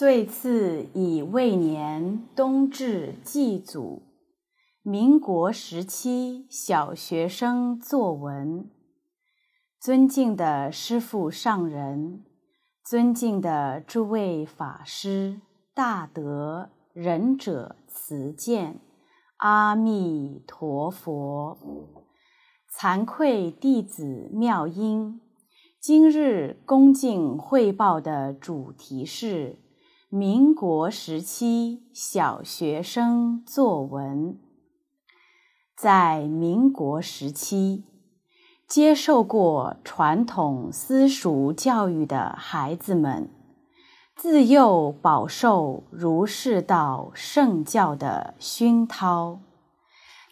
岁次已未年冬至祭祖，民国时期小学生作文。尊敬的师父上人，尊敬的诸位法师大德仁者慈见阿弥陀佛。惭愧弟子妙音，今日恭敬汇报的主题是。民国时期小学生作文，在民国时期接受过传统私塾教育的孩子们，自幼饱受儒释道圣教的熏陶，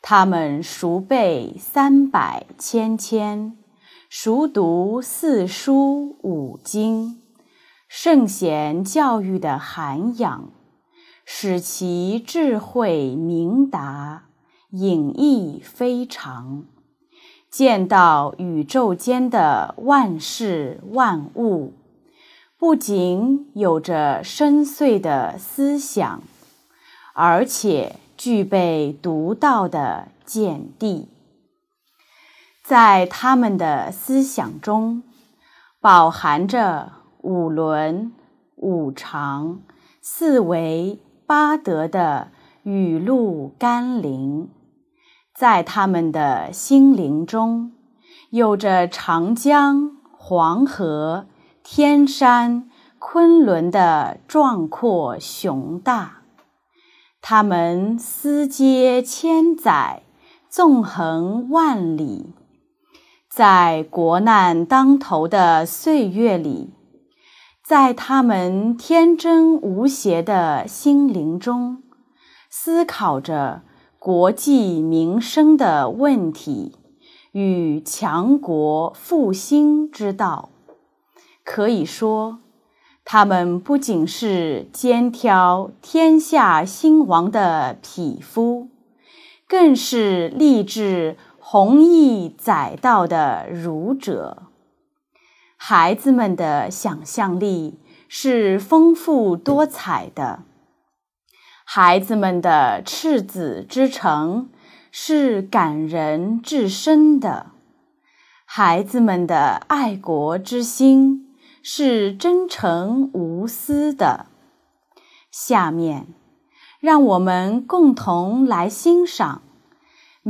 他们熟背三百千千，熟读四书五经。圣贤教育的涵养，使其智慧明达，隐逸非常。见到宇宙间的万事万物，不仅有着深邃的思想，而且具备独到的见地。在他们的思想中，饱含着。五伦、五常、四维、八德的雨露甘霖，在他们的心灵中，有着长江、黄河、天山、昆仑的壮阔雄大。他们思接千载，纵横万里，在国难当头的岁月里。在他们天真无邪的心灵中，思考着国计民生的问题与强国复兴之道。可以说，他们不仅是肩挑天下兴亡的匹夫，更是立志弘毅载道的儒者。孩子们的想象力是丰富多彩的，孩子们的赤子之城是感人至深的，孩子们的爱国之心是真诚无私的。下面，让我们共同来欣赏。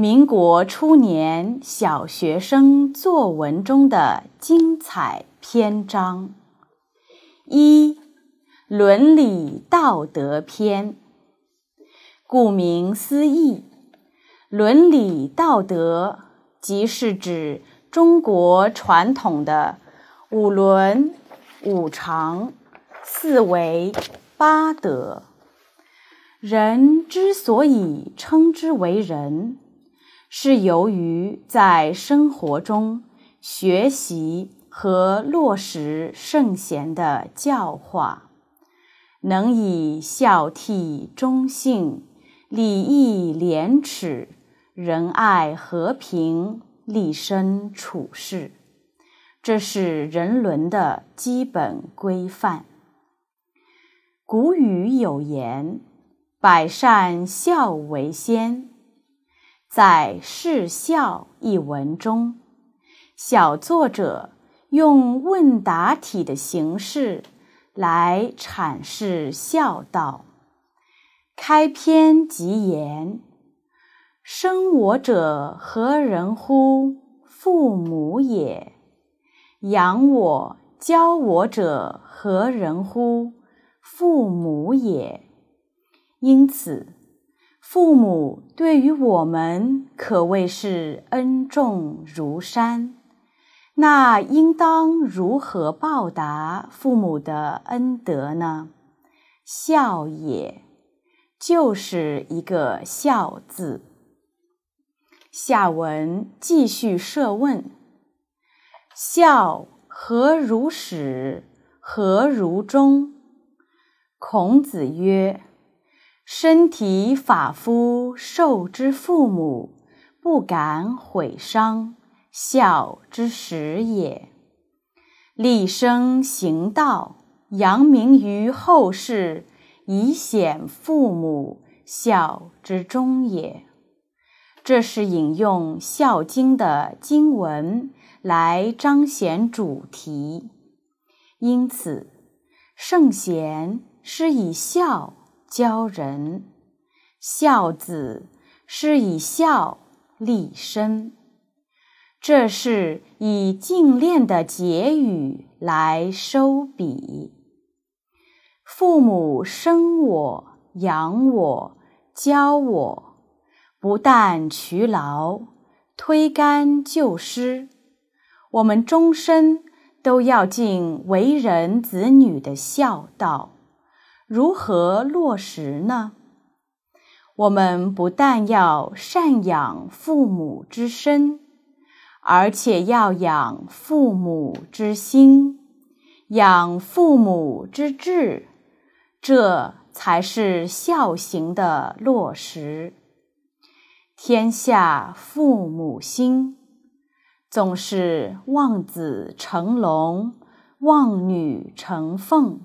民国初年小学生作文中的精彩篇章，一伦理道德篇。顾名思义，伦理道德即是指中国传统的五伦、五常、四维、八德。人之所以称之为人。是由于在生活中学习和落实圣贤的教化，能以孝悌忠信、礼义廉耻、仁爱和平立身处世，这是人伦的基本规范。古语有言：“百善孝为先。”在《示孝》一文中，小作者用问答体的形式来阐释孝道。开篇即言：“生我者何人乎？父母也；养我、教我者何人乎？父母也。”因此。父母对于我们可谓是恩重如山，那应当如何报答父母的恩德呢？孝也，就是一个孝字。下文继续设问：孝何如始？何如终？孔子曰。身体发肤，受之父母，不敢毁伤，孝之始也；立身行道，扬名于后世，以显父母，孝之终也。这是引用《孝经》的经文来彰显主题。因此，圣贤是以孝。教人孝子，是以孝立身。这是以敬练的结语来收笔。父母生我、养我、教我，不但劬劳，推干就失。我们终身都要尽为人子女的孝道。如何落实呢？我们不但要赡养父母之身，而且要养父母之心，养父母之志，这才是孝行的落实。天下父母心，总是望子成龙，望女成凤。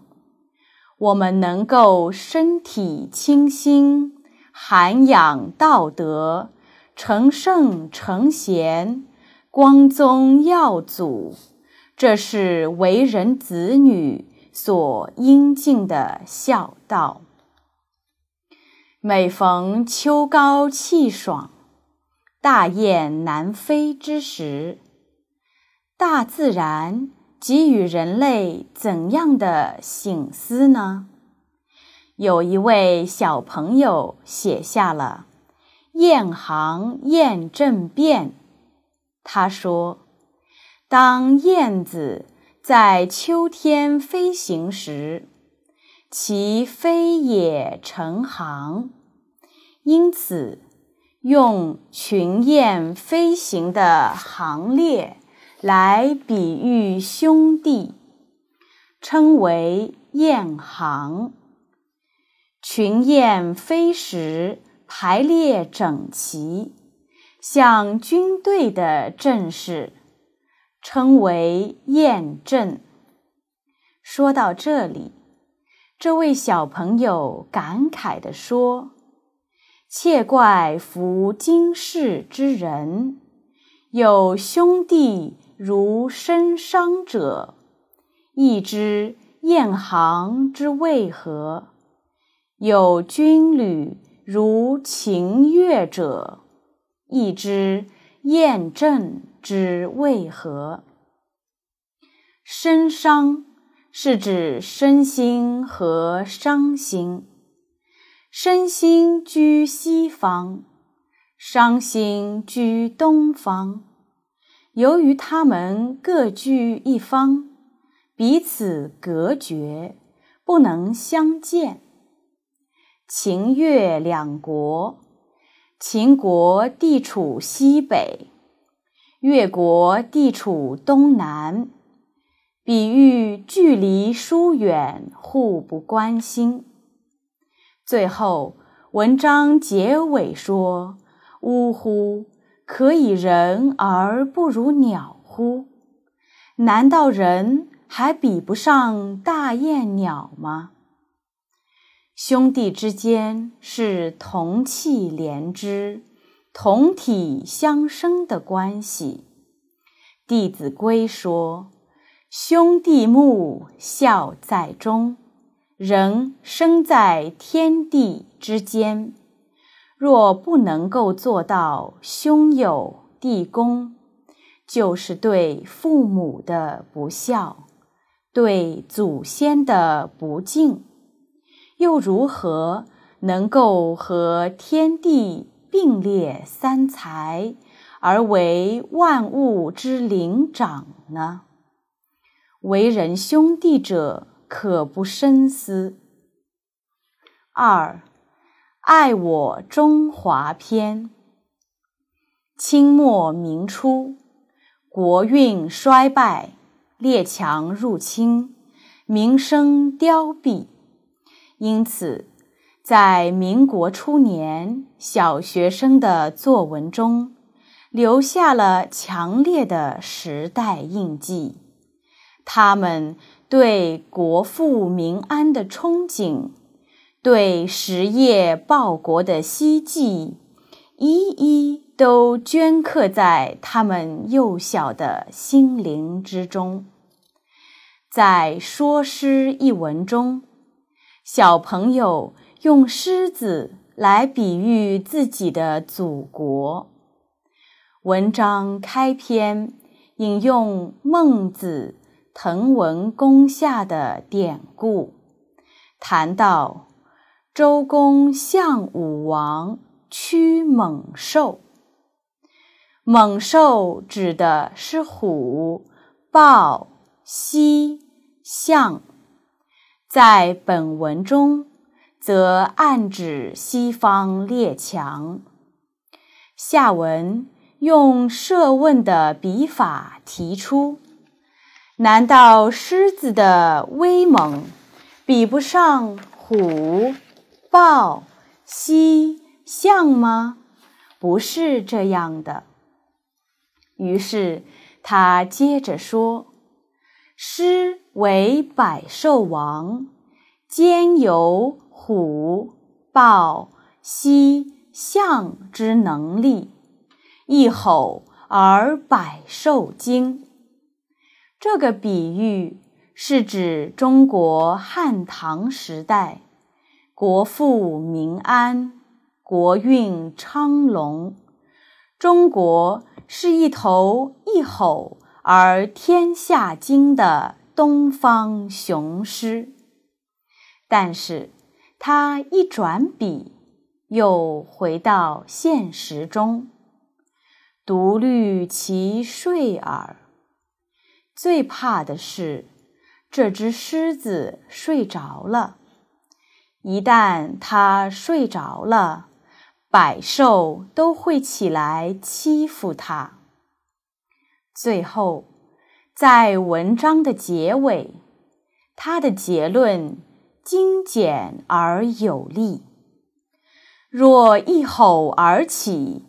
我们能够身体清新，涵养道德，成圣成贤，光宗耀祖，这是为人子女所应尽的孝道。每逢秋高气爽、大雁南飞之时，大自然。给予人类怎样的醒思呢？有一位小朋友写下了《雁行雁阵变”，他说：“当燕子在秋天飞行时，其飞也成行，因此用群雁飞行的行列。”来比喻兄弟，称为雁行。群雁飞时排列整齐，像军队的阵势，称为雁阵。说到这里，这位小朋友感慨地说：“切怪夫今世之人，有兄弟。”如身伤者，亦知雁行之为何；有军旅如秦越者，亦知雁阵之为何。身伤是指身心和伤心，身心居西方，伤心居东方。由于他们各据一方，彼此隔绝，不能相见。秦越两国，秦国地处西北，越国地处东南，比喻距离疏远，互不关心。最后，文章结尾说：“呜呼！”可以人而不如鸟乎？难道人还比不上大雁鸟吗？兄弟之间是同气连枝、同体相生的关系。《弟子规》说：“兄弟睦，孝在中。”人生在天地之间。若不能够做到兄友弟恭，就是对父母的不孝，对祖先的不敬，又如何能够和天地并列三才，而为万物之灵长呢？为人兄弟者，可不深思？二。爱我中华篇。清末民初，国运衰败，列强入侵，民生凋敝。因此，在民国初年小学生的作文中，留下了强烈的时代印记。他们对国富民安的憧憬。对实业报国的希冀，一一都镌刻在他们幼小的心灵之中。在《说诗》一文中，小朋友用狮子来比喻自己的祖国。文章开篇引用《孟子滕文公下》的典故，谈到。周公向武王驱猛兽，猛兽指的是虎、豹、犀、象，在本文中则暗指西方列强。下文用设问的笔法提出：难道狮子的威猛比不上虎？豹、犀、象吗？不是这样的。于是他接着说：“狮为百兽王，兼有虎、豹、犀、象之能力，一吼而百兽惊。”这个比喻是指中国汉唐时代。国富民安，国运昌隆，中国是一头一吼而天下惊的东方雄狮。但是，他一转笔又回到现实中，独虑其睡耳。最怕的是这只狮子睡着了。一旦他睡着了，百兽都会起来欺负他。最后，在文章的结尾，他的结论精简而有力。若一吼而起，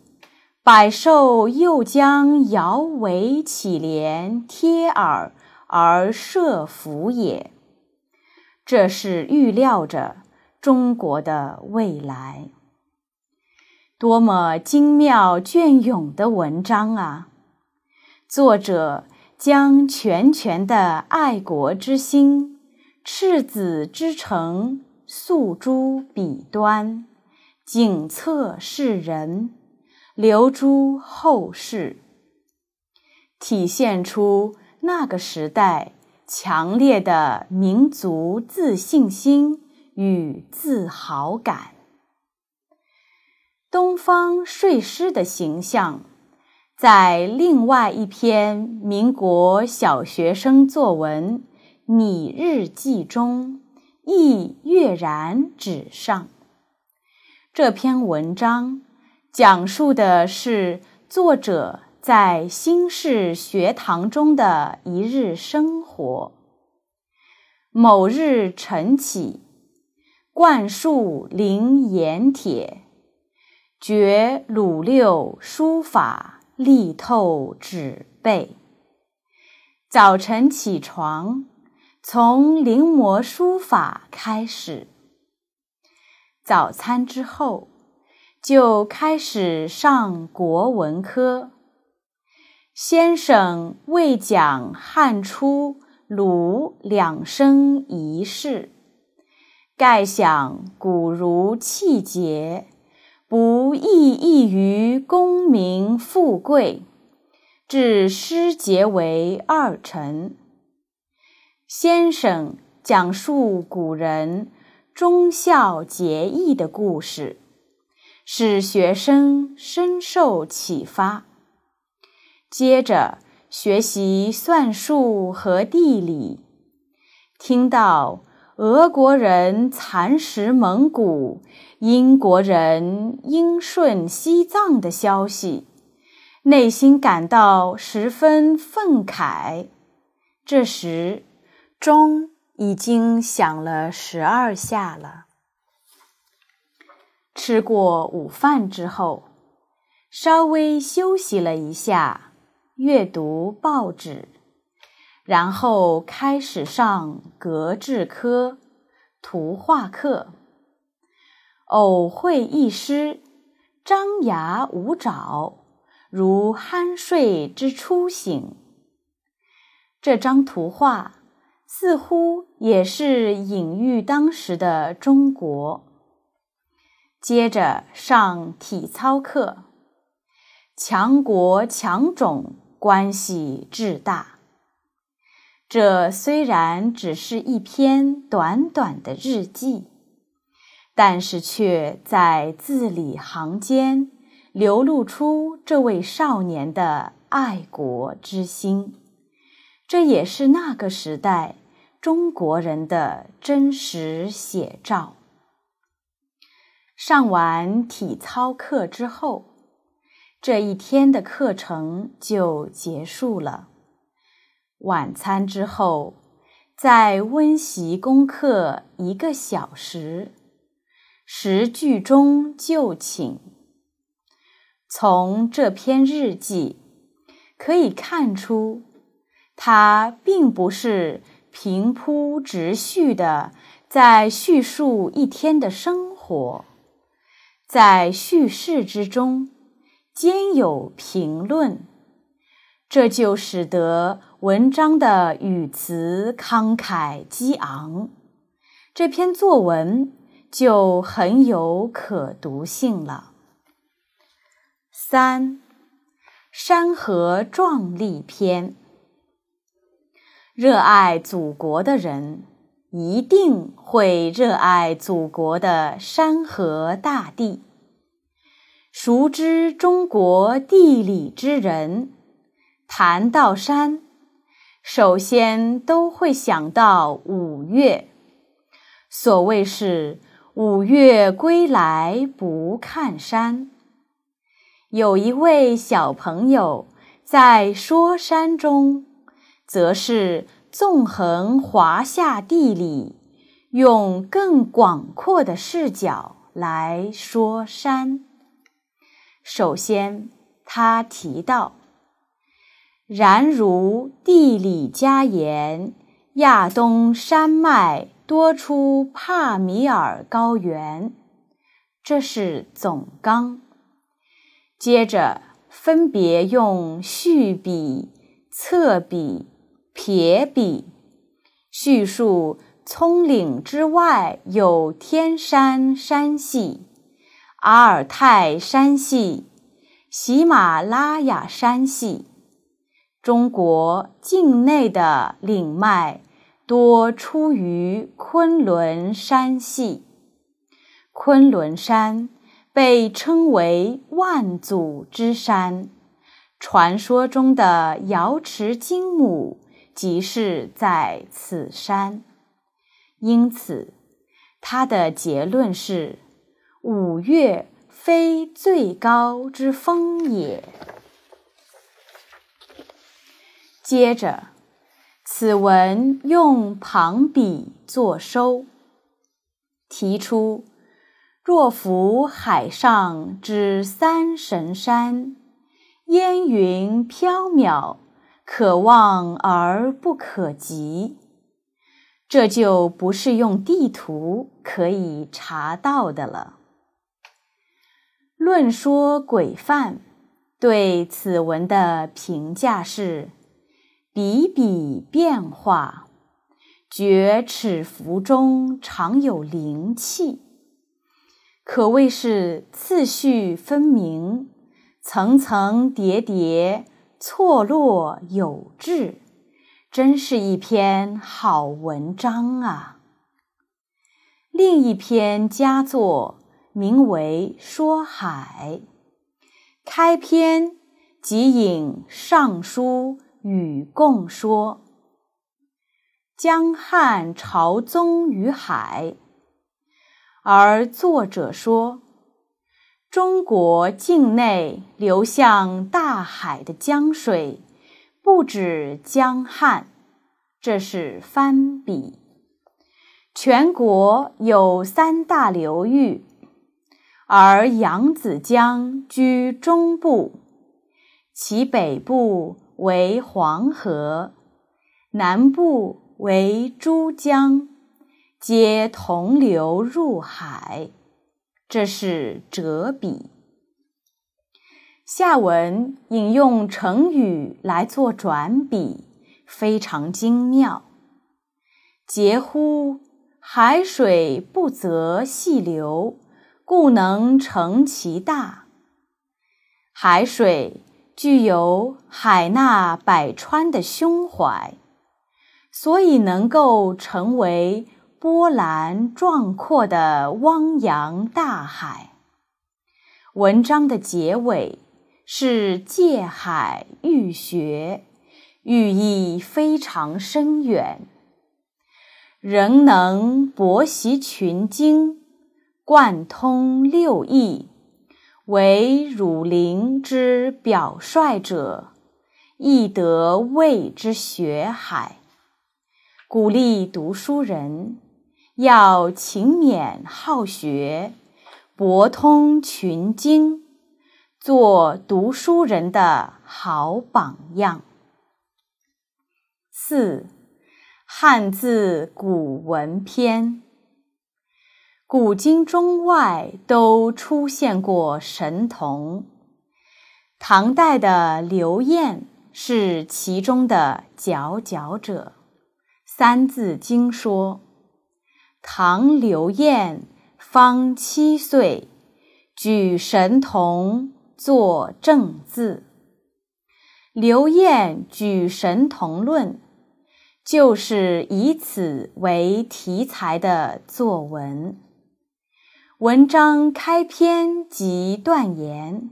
百兽又将摇尾乞怜、贴耳而设伏也。这是预料着。中国的未来，多么精妙隽永的文章啊！作者将拳拳的爱国之心、赤子之诚诉诸笔端，警策世人，留诸后世，体现出那个时代强烈的民族自信心。与自豪感，东方睡狮的形象，在另外一篇民国小学生作文《你日记》中亦跃然纸上。这篇文章讲述的是作者在新式学堂中的一日生活。某日晨起。灌树灵岩帖，觉鲁六书法，力透纸背。早晨起床，从临摹书法开始。早餐之后，就开始上国文科。先生未讲汉初鲁两生一事。盖想古如气节，不异异于功名富贵。至师节为二臣，先生讲述古人忠孝节义的故事，使学生深受启发。接着学习算术和地理，听到。俄国人蚕食蒙古，英国人英顺西藏的消息，内心感到十分愤慨。这时，钟已经响了十二下了。吃过午饭之后，稍微休息了一下，阅读报纸。然后开始上格致科、图画课，偶会一诗，张牙舞爪，如酣睡之初醒。这张图画似乎也是隐喻当时的中国。接着上体操课，强国强种关系至大。这虽然只是一篇短短的日记，但是却在字里行间流露出这位少年的爱国之心。这也是那个时代中国人的真实写照。上完体操课之后，这一天的课程就结束了。晚餐之后，再温习功课一个小时，十句中就寝。从这篇日记可以看出，他并不是平铺直叙的在叙述一天的生活，在叙事之中兼有评论。这就使得文章的语词慷慨激昂，这篇作文就很有可读性了。三，山河壮丽篇。热爱祖国的人一定会热爱祖国的山河大地。熟知中国地理之人。谈到山，首先都会想到五岳。所谓是“五岳归来不看山”。有一位小朋友在说山中，则是纵横华夏地理，用更广阔的视角来说山。首先，他提到。然如地理家言，亚东山脉多出帕米尔高原，这是总纲。接着分别用序笔、侧笔、撇笔叙述：葱岭之外有天山山系、阿尔泰山系、喜马拉雅山系。中国境内的岭脉多出于昆仑山系。昆仑山被称为万祖之山，传说中的瑶池金母即是在此山。因此，他的结论是：五岳非最高之峰也。接着，此文用旁笔作收，提出：若浮海上之三神山，烟云缥缈，可望而不可及，这就不是用地图可以查到的了。论说鬼犯对此文的评价是。笔笔变化，觉尺幅中常有灵气，可谓是次序分明，层层叠叠，错落有致，真是一篇好文章啊！另一篇佳作名为《说海》，开篇即引《尚书》。与共说，江汉朝宗于海。而作者说，中国境内流向大海的江水不止江汉，这是翻笔。全国有三大流域，而扬子江居中部，其北部。为黄河南部为珠江，皆同流入海，这是折笔。下文引用成语来做转笔，非常精妙。嗟乎，海水不择细流，故能成其大。海水。具有海纳百川的胸怀，所以能够成为波澜壮阔的汪洋大海。文章的结尾是借海喻学，寓意非常深远。仍能博习群经，贯通六艺。为儒林之表率者，亦得谓之学海。鼓励读书人要勤勉好学，博通群经，做读书人的好榜样。四，汉字古文篇。古今中外都出现过神童，唐代的刘晏是其中的佼佼者。《三字经》说：“唐刘晏方七岁，举神童，作正字。”刘晏举神童论，就是以此为题材的作文。文章开篇即断言：“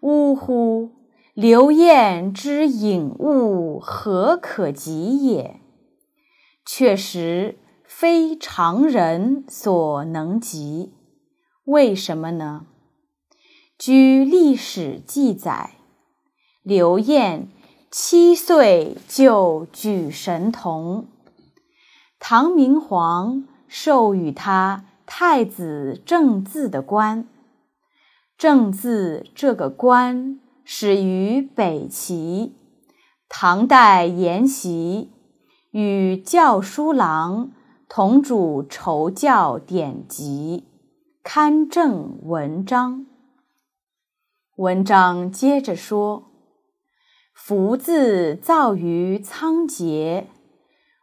呜呼，刘晏之引物何可及也？”确实非常人所能及。为什么呢？据历史记载，刘晏七岁就举神童，唐明皇授予他。太子正字的官，正字这个官始于北齐，唐代沿袭，与教书郎同主筹校典籍，刊正文章。文章接着说，福字造于仓颉。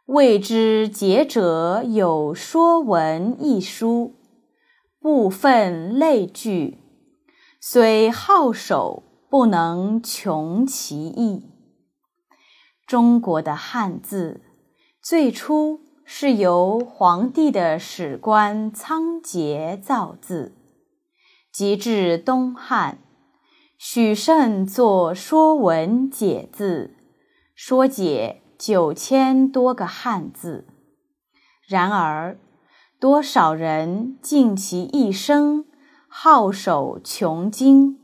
未知解者有《说文》一书，部分类聚，虽好手不能穷其意。中国的汉字最初是由皇帝的史官仓颉造字，及至东汉，许慎作《说文解字》，说解。九千多个汉字，然而多少人尽其一生皓首穷经，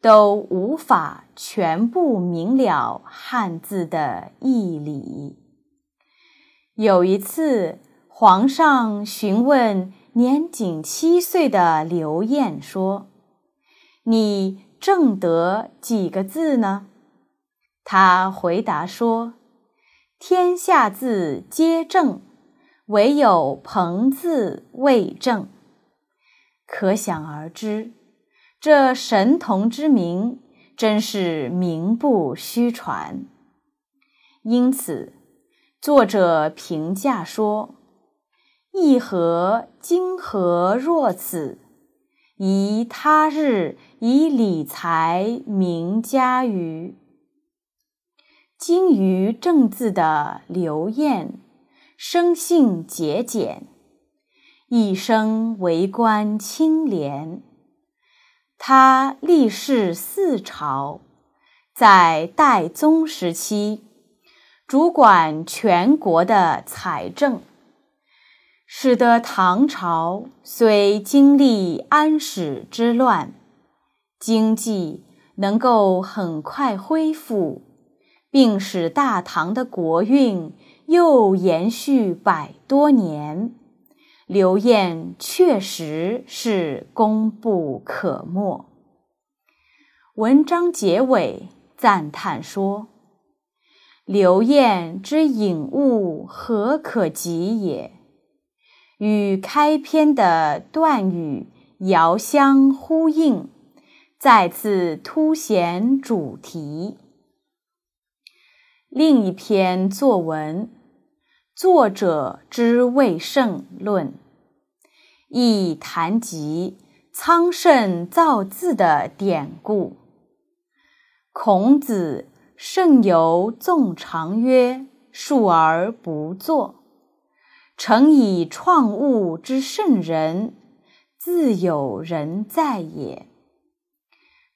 都无法全部明了汉字的义理。有一次，皇上询问年仅七岁的刘晏说：“你正得几个字呢？”他回答说。天下字皆正，唯有“朋”字未正。可想而知，这神童之名真是名不虚传。因此，作者评价说：“亦何今何若此？宜他日以理财名家于。”精于政治的刘晏，生性节俭，一生为官清廉。他历仕四朝，在代宗时期主管全国的财政，使得唐朝虽经历安史之乱，经济能够很快恢复。并使大唐的国运又延续百多年，刘晏确实是功不可没。文章结尾赞叹说：“刘晏之引物何可及也？”与开篇的断语遥相呼应，再次凸显主题。另一篇作文，作者之谓圣论，亦谈及仓圣造字的典故。孔子圣游纵长曰述而不作，诚以创物之圣人，自有人在也。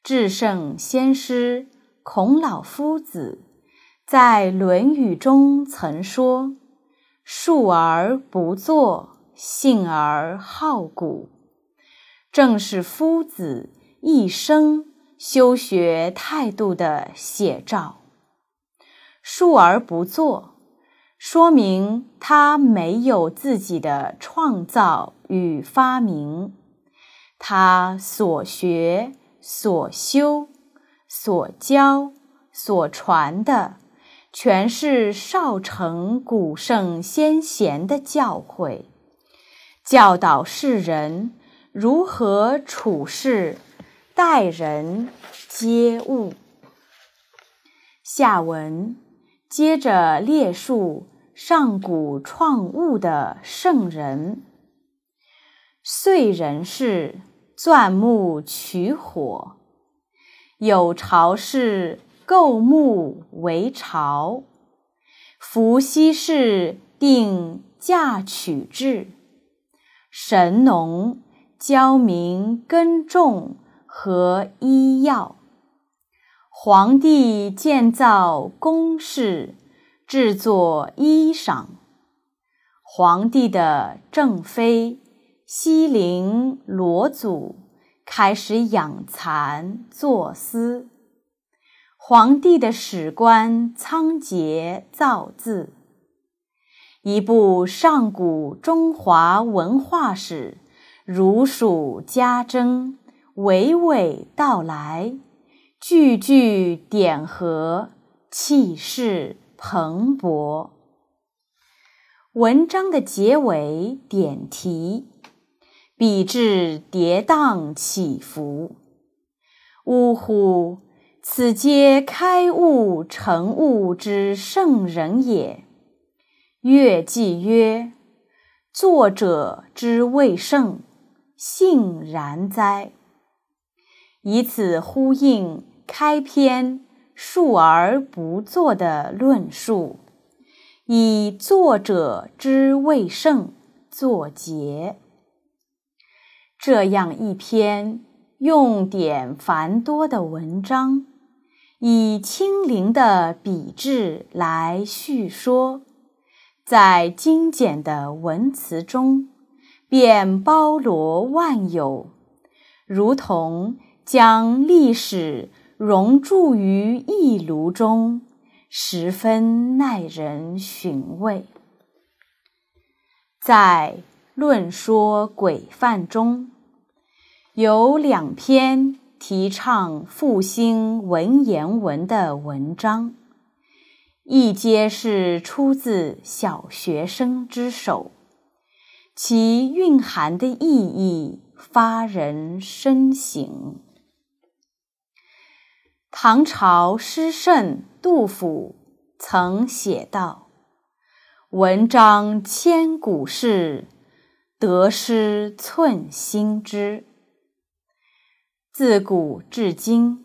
至圣先师孔老夫子。在《论语》中曾说：“述而不作，信而好古。”正是夫子一生修学态度的写照。“述而不作”，说明他没有自己的创造与发明，他所学、所修、所教、所传的。全是少成古圣先贤的教诲，教导世人如何处事、待人、接物。下文接着列述上古创物的圣人：燧人氏钻木取火，有巢氏。构木为巢，伏羲氏定嫁娶制，神农教民耕种和医药，皇帝建造宫室，制作衣裳。皇帝的正妃西陵罗祖开始养蚕作丝。皇帝的史官仓颉造字，一部上古中华文化史如数家珍，娓娓道来，句句点和，气势蓬勃。文章的结尾点题，笔致跌宕起伏。呜呼！此皆开悟成悟之圣人也。乐记曰：“作者之谓圣，性然哉。”以此呼应开篇“述而不作”的论述，以“作者之谓圣”作结。这样一篇用典繁多的文章。以轻灵的笔致来叙说，在精简的文辞中便包罗万有，如同将历史熔铸于一炉中，十分耐人寻味。在《论说鬼范》中有两篇。提倡复兴文言文的文章，一皆是出自小学生之手，其蕴含的意义发人深省。唐朝诗圣杜甫曾写道：“文章千古事，得失寸心知。”自古至今，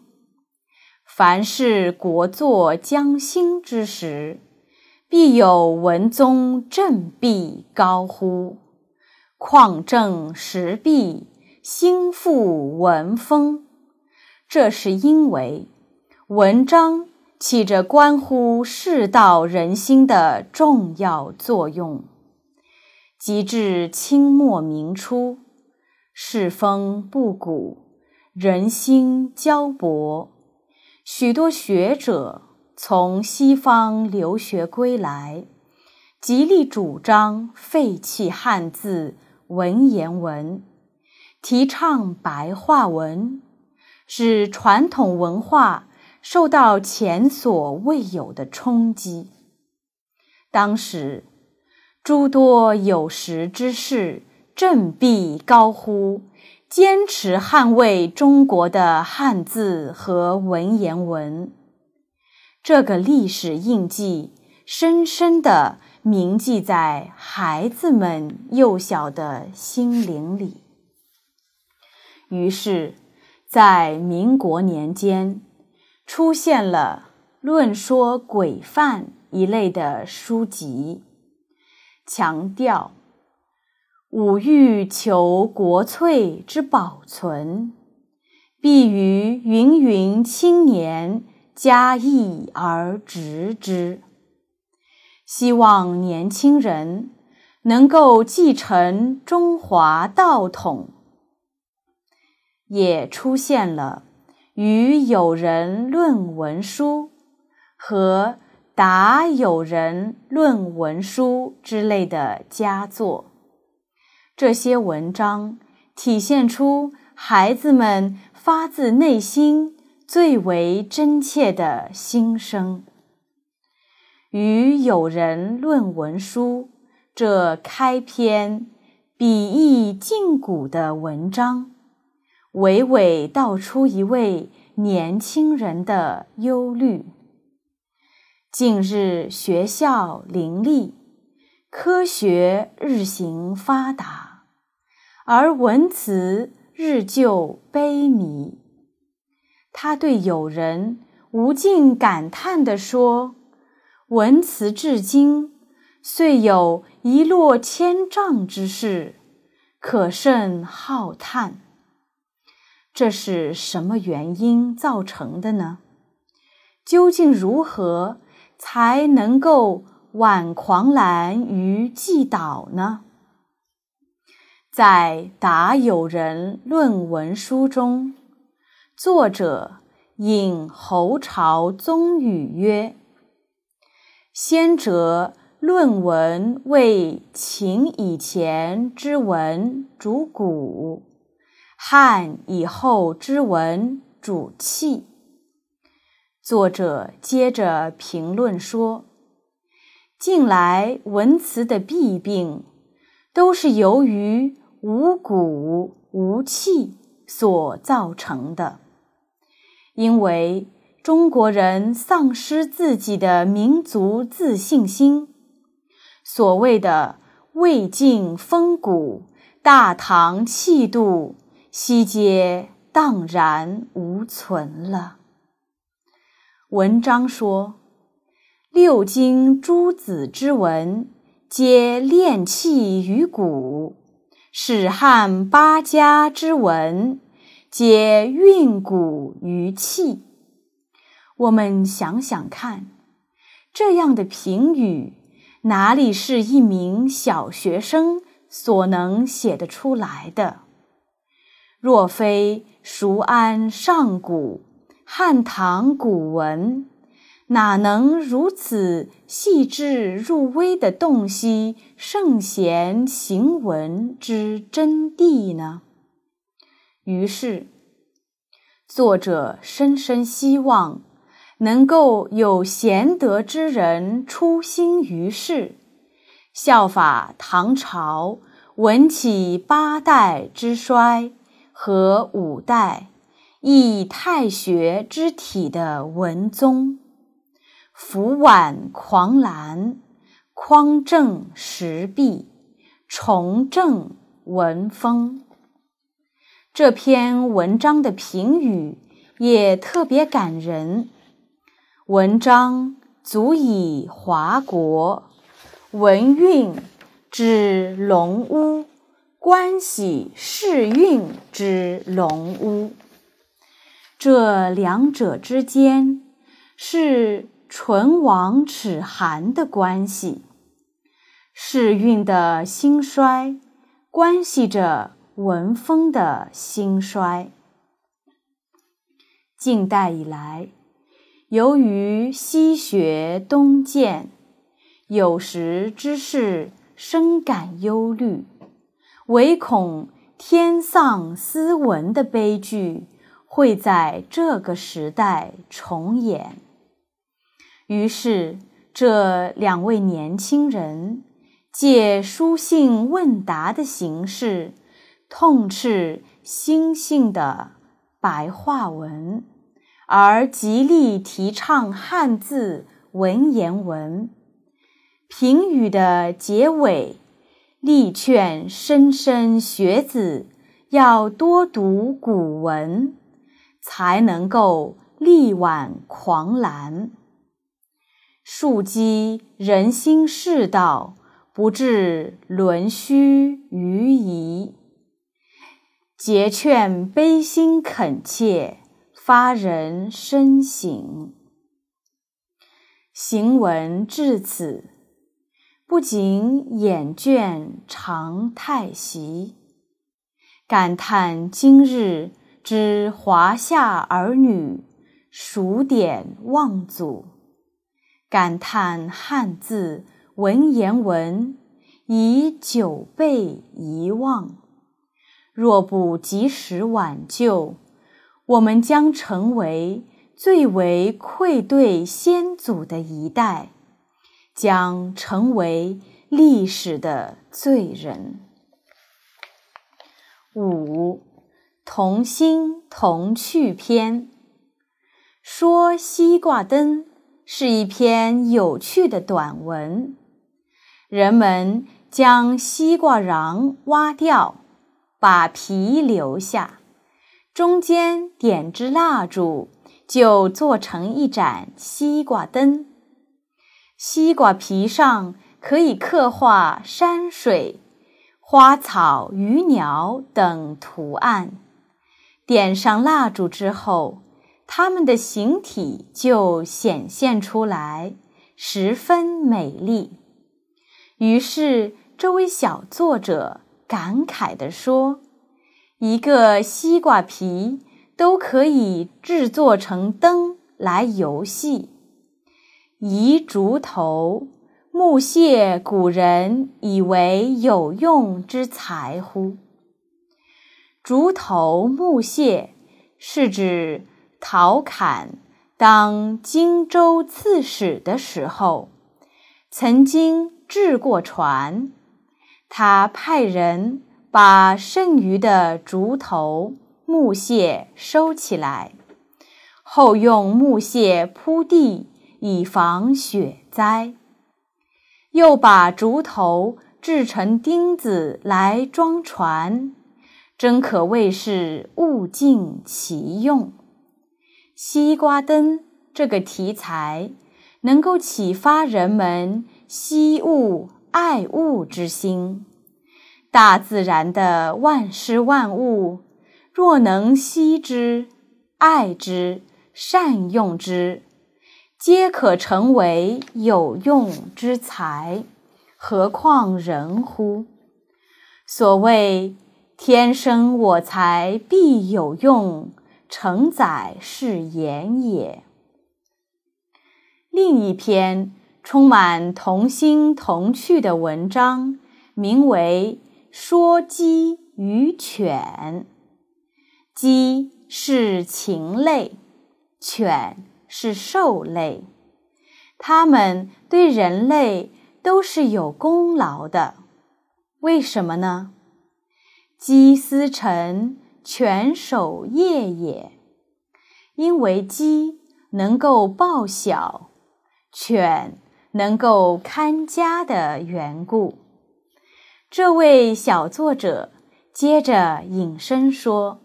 凡是国作将兴之时，必有文宗振臂高呼，匡正时弊，兴复文风。这是因为文章起着关乎世道人心的重要作用。及至清末明初，世风不古。人心交薄，许多学者从西方留学归来，极力主张废弃汉字文言文，提倡白话文，使传统文化受到前所未有的冲击。当时，诸多有识之士振臂高呼。坚持捍卫中国的汉字和文言文，这个历史印记深深的铭记在孩子们幼小的心灵里。于是，在民国年间，出现了《论说鬼范》一类的书籍，强调。吾欲求国粹之保存，必于芸芸青年加意而植之。希望年轻人能够继承中华道统。也出现了与友人论文书和答友人论文书之类的佳作。这些文章体现出孩子们发自内心最为真切的心声。与友人论文书，这开篇笔意劲古的文章，娓娓道出一位年轻人的忧虑。近日学校林立，科学日行发达。而文辞日就卑靡，他对友人无尽感叹地说：“文辞至今，遂有一落千丈之势，可甚浩叹。”这是什么原因造成的呢？究竟如何才能够挽狂澜于既倒呢？在答友人论文书中，作者引侯朝宗语曰：“先哲论文为秦以前之文主骨，汉以后之文主气。”作者接着评论说：“近来文辞的弊病，都是由于。”无骨无气所造成的，因为中国人丧失自己的民族自信心，所谓的魏晋风骨、大唐气度，悉皆荡然无存了。文章说：“六经诸子之文，皆炼气于骨。”使汉八家之文，皆运古于气。我们想想看，这样的评语，哪里是一名小学生所能写得出来的？若非熟谙上古汉唐古文。哪能如此细致入微的洞悉圣贤行文之真谛呢？于是，作者深深希望能够有贤德之人出心于世，效法唐朝文起八代之衰和五代以太学之体的文宗。扶挽狂澜，匡正时弊，重振文风。这篇文章的评语也特别感人。文章足以华国，文运指龙屋，关系世运之龙屋。这两者之间是。唇亡齿寒的关系，世运的兴衰关系着文风的兴衰。近代以来，由于西学东渐，有时之士深感忧虑，唯恐天丧斯文的悲剧会在这个时代重演。于是，这两位年轻人借书信问答的形式，痛斥新兴的白话文，而极力提倡汉字文言文。评语的结尾，力劝莘莘学子要多读古文，才能够力挽狂澜。庶积人心世道，不至沦虚于夷；结劝悲心恳切，发人深省。行文至此，不仅眼倦长太息，感叹今日之华夏儿女数典忘祖。感叹汉字文言文已久被遗忘，若不及时挽救，我们将成为最为愧对先祖的一代，将成为历史的罪人。五，童心童趣篇，说西瓜灯。是一篇有趣的短文。人们将西瓜瓤挖掉，把皮留下，中间点支蜡烛，就做成一盏西瓜灯。西瓜皮上可以刻画山水、花草、鱼鸟等图案。点上蜡烛之后。他们的形体就显现出来，十分美丽。于是这位小作者感慨地说：“一个西瓜皮都可以制作成灯来游戏，移竹头木屑，古人以为有用之材乎？竹头木屑是指。”陶侃当荆州刺史的时候，曾经制过船。他派人把剩余的竹头木屑收起来，后用木屑铺地以防雪灾，又把竹头制成钉子来装船，真可谓是物尽其用。西瓜灯这个题材，能够启发人们惜物爱物之心。大自然的万事万物，若能惜之、爱之、善用之，皆可成为有用之才，何况人乎？所谓“天生我材必有用”。承载是言也。另一篇充满童心童趣的文章，名为《说鸡与犬》。鸡是禽类，犬是兽类，它们对人类都是有功劳的。为什么呢？鸡司晨。犬守夜也，因为鸡能够报晓，犬能够看家的缘故。这位小作者接着引申说：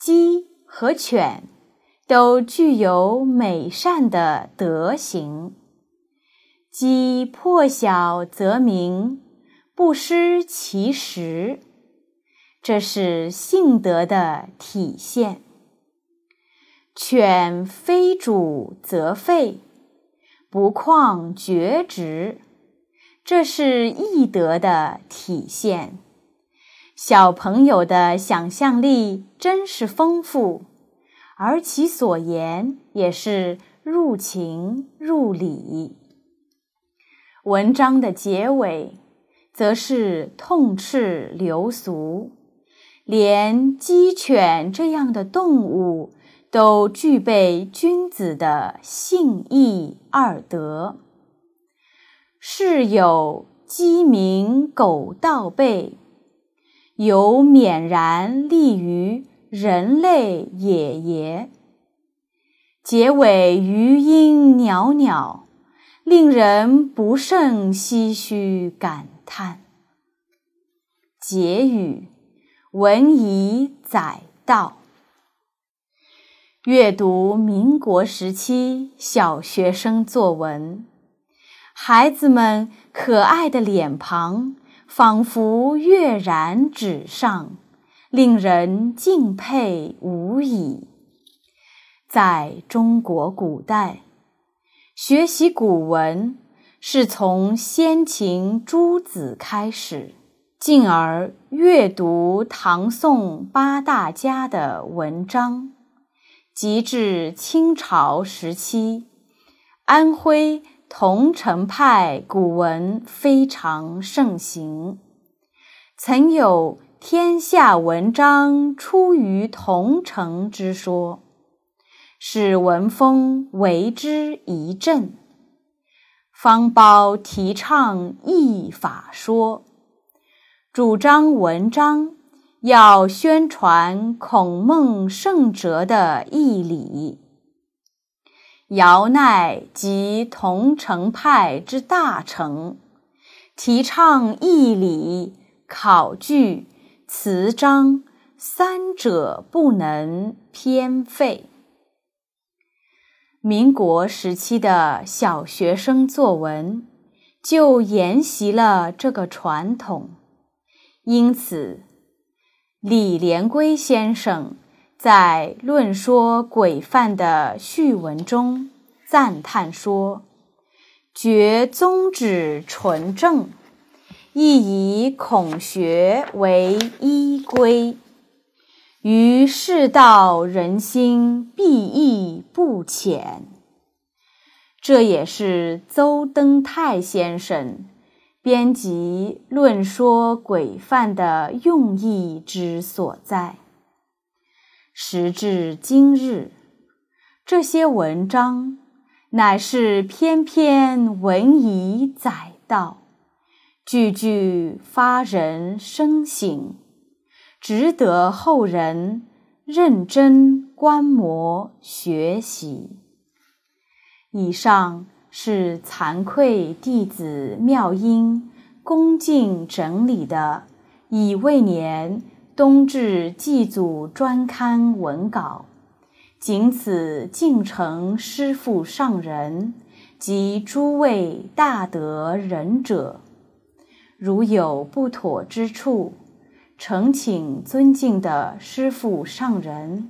鸡和犬都具有美善的德行。鸡破晓则鸣，不失其时。这是性德的体现。犬非主则废，不旷绝直，这是义德的体现。小朋友的想象力真是丰富，而其所言也是入情入理。文章的结尾，则是痛斥流俗。连鸡犬这样的动物都具备君子的性义二德，是有鸡鸣狗盗辈，有勉然立于人类也也。结尾余音袅袅，令人不胜唏嘘感叹。结语。文以载道。阅读民国时期小学生作文，孩子们可爱的脸庞仿佛跃然纸上，令人敬佩无已。在中国古代，学习古文是从先秦诸子开始。进而阅读唐宋八大家的文章，及至清朝时期，安徽桐城派古文非常盛行，曾有“天下文章出于桐城”之说，使文风为之一振。方苞提倡译法说。主张文章要宣传孔孟圣哲的义理。姚鼐及桐城派之大成，提倡义理、考据、词章三者不能偏废。民国时期的小学生作文就沿袭了这个传统。因此，李连圭先生在《论说鬼犯》的序文中赞叹说：“觉宗旨纯正，亦以孔学为依归，于世道人心必益不浅。”这也是邹登泰先生。编辑论说鬼犯》的用意之所在。时至今日，这些文章乃是篇篇文以载道，句句发人深省，值得后人认真观摩学习。以上。是惭愧弟子妙音恭敬整理的，乙未年冬至祭祖专刊文稿。谨此敬承师父上人及诸位大德仁者，如有不妥之处，诚请尊敬的师父上人、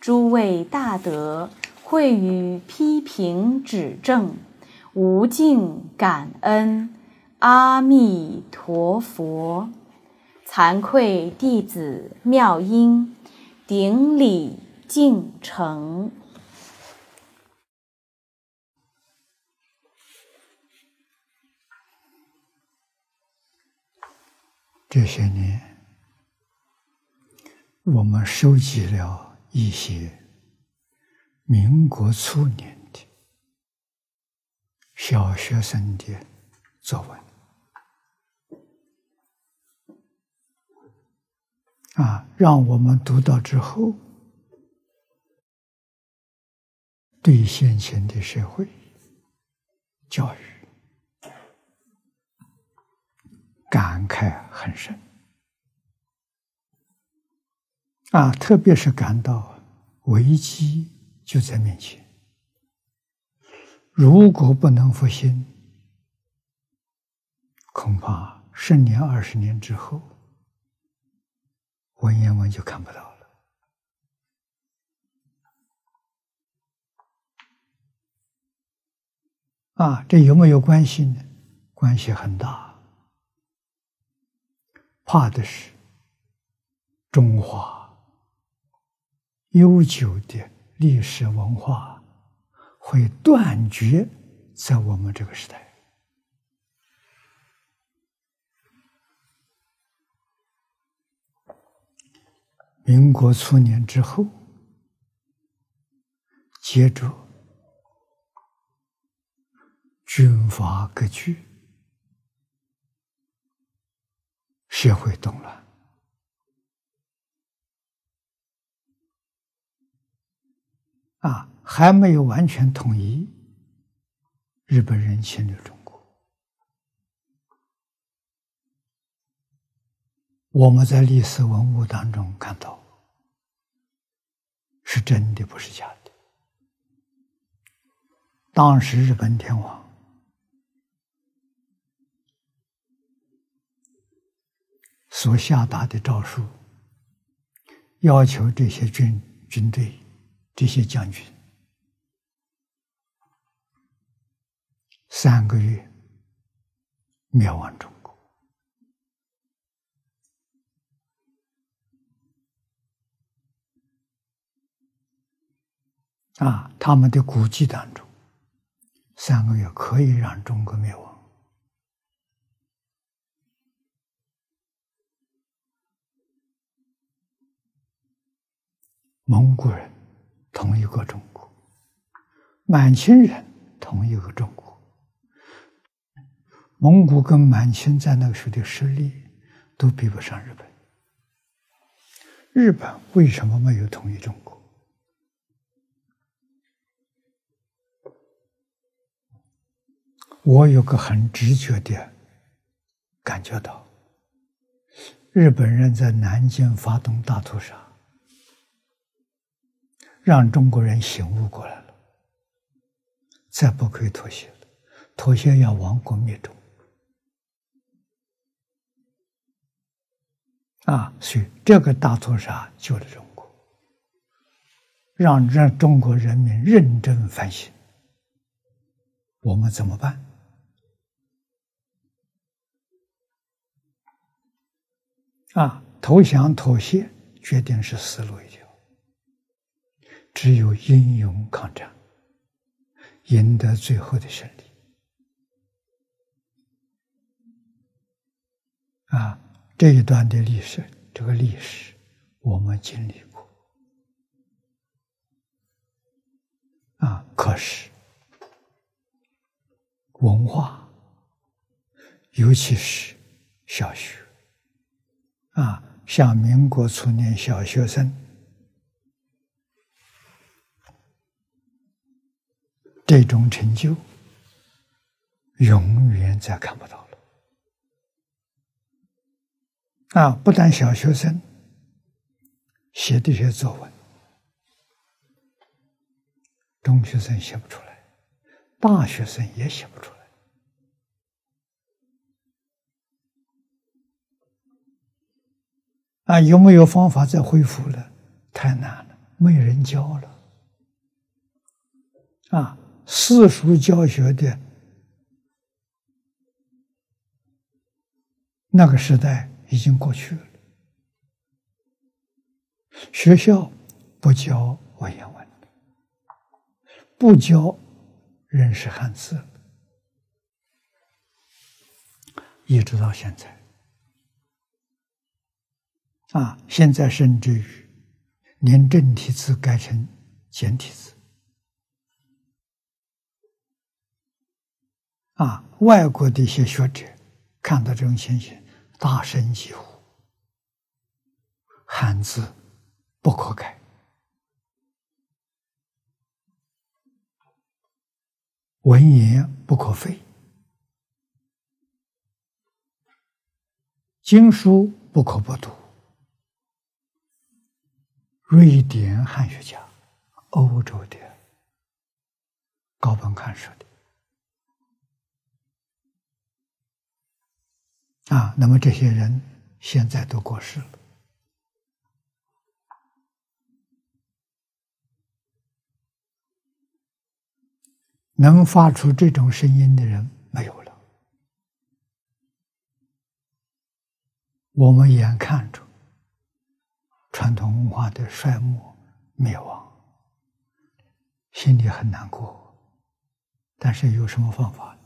诸位大德会予批评指正。无尽感恩，阿弥陀佛！惭愧弟子妙音顶礼敬承。这些年，我们收集了一些民国初年。小学生的作文啊，让我们读到之后，对先前的社会教育感慨很深啊，特别是感到危机就在面前。如果不能复兴，恐怕十年、二十年之后，文言文就看不到了。啊，这有没有关系呢？关系很大。怕的是中华悠久的历史文化。会断绝在我们这个时代。民国初年之后，接着军阀割据，社会动乱啊。还没有完全统一，日本人侵略中国，我们在历史文物当中看到，是真的，不是假的。当时日本天皇所下达的诏书，要求这些军军队、这些将军。三个月灭亡中国啊！他们的估计当中，三个月可以让中国灭亡。蒙古人同一个中国，满清人同一个中国。蒙古跟满清在那个时候的实力都比不上日本。日本为什么没有统一中国？我有个很直觉的感觉到，日本人在南京发动大屠杀，让中国人醒悟过来了，再不可以妥协了，妥协要亡国灭种。啊，所以这个大屠杀救了中国，让让中国人民认真反省，我们怎么办？啊，投降妥协，决定是死路一条。只有英勇抗战，赢得最后的胜利。啊！这一段的历史，这个历史我们经历过啊。可是文化，尤其是小学啊，像民国初年小学生这种成就，永远再看不到。啊，不但小学生写这些作文，中学生写不出来，大学生也写不出来。啊，有没有方法再恢复了？太难了，没人教了。啊，私塾教学的那个时代。已经过去了。学校不教文言文，不教认识汉字，一直到现在。啊，现在甚至于连正体字改成简体字。啊，外国的一些学者看到这种情形。大声疾呼，汉字不可改，文言不可废，经书不可不读。瑞典汉学家、欧洲的高本汉说的。啊，那么这些人现在都过世了，能发出这种声音的人没有了。我们眼看着传统文化的衰没、灭亡，心里很难过，但是有什么方法呢？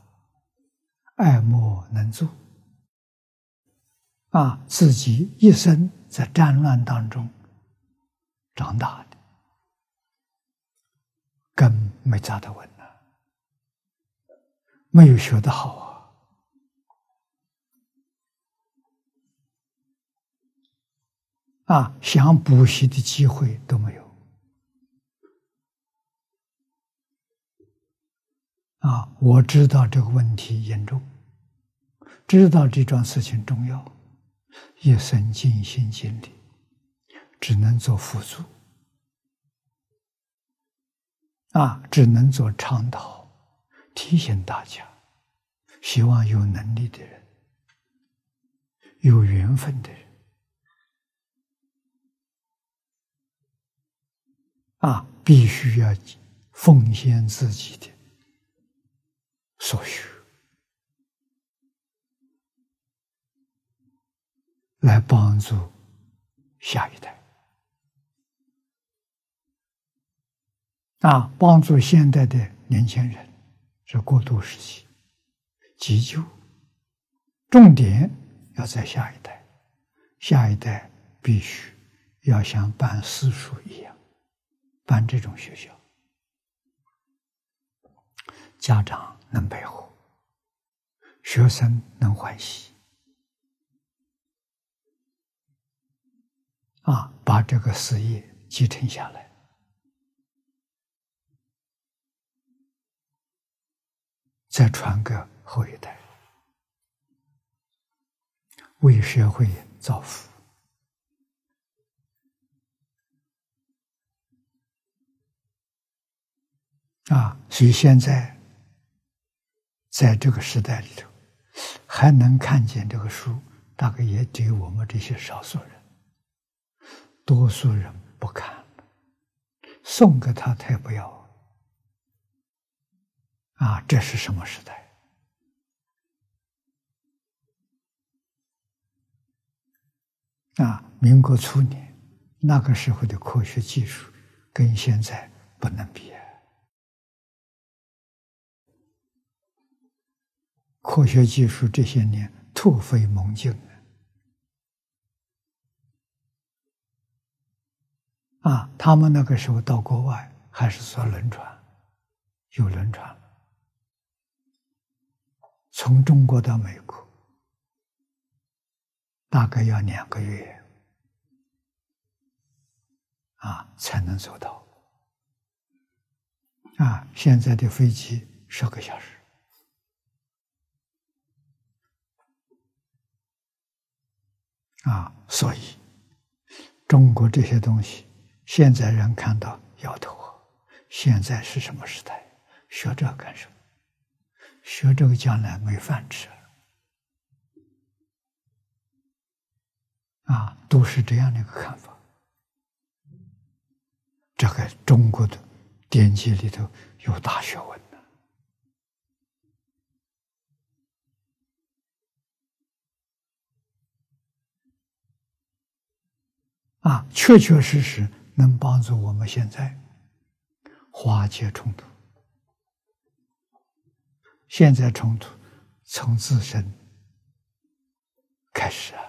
爱莫能助。啊，自己一生在战乱当中长大的，更没扎的稳了，没有学的好啊，啊，想补习的机会都没有啊！我知道这个问题严重，知道这桩事情重要。一生尽心尽力，只能做辅助，啊，只能做倡导，提醒大家。希望有能力的人，有缘分的人，啊，必须要奉献自己的所需。来帮助下一代啊！帮助现代的年轻人是过渡时期急救重点，要在下一代。下一代必须要像办私塾一样办这种学校，家长能配合，学生能欢喜。啊，把这个事业继承下来，再传给后一代，为社会造福。啊，所以现在，在这个时代里头，还能看见这个书，大概也只有我们这些少数人。多数人不看，送给他他也不要。啊，这是什么时代？啊，民国初年，那个时候的科学技术跟现在不能比。科学技术这些年突飞猛进。啊，他们那个时候到国外还是坐轮船，有轮船，从中国到美国大概要两个月，啊，才能走到。啊，现在的飞机十个小时，啊，所以中国这些东西。现在人看到摇头，现在是什么时代？学这干什么？学这个将来没饭吃。啊，都是这样的一个看法。这个中国的典籍里头有大学问的、啊，确确实实。能帮助我们现在化解冲突。现在冲突从自身开始啊，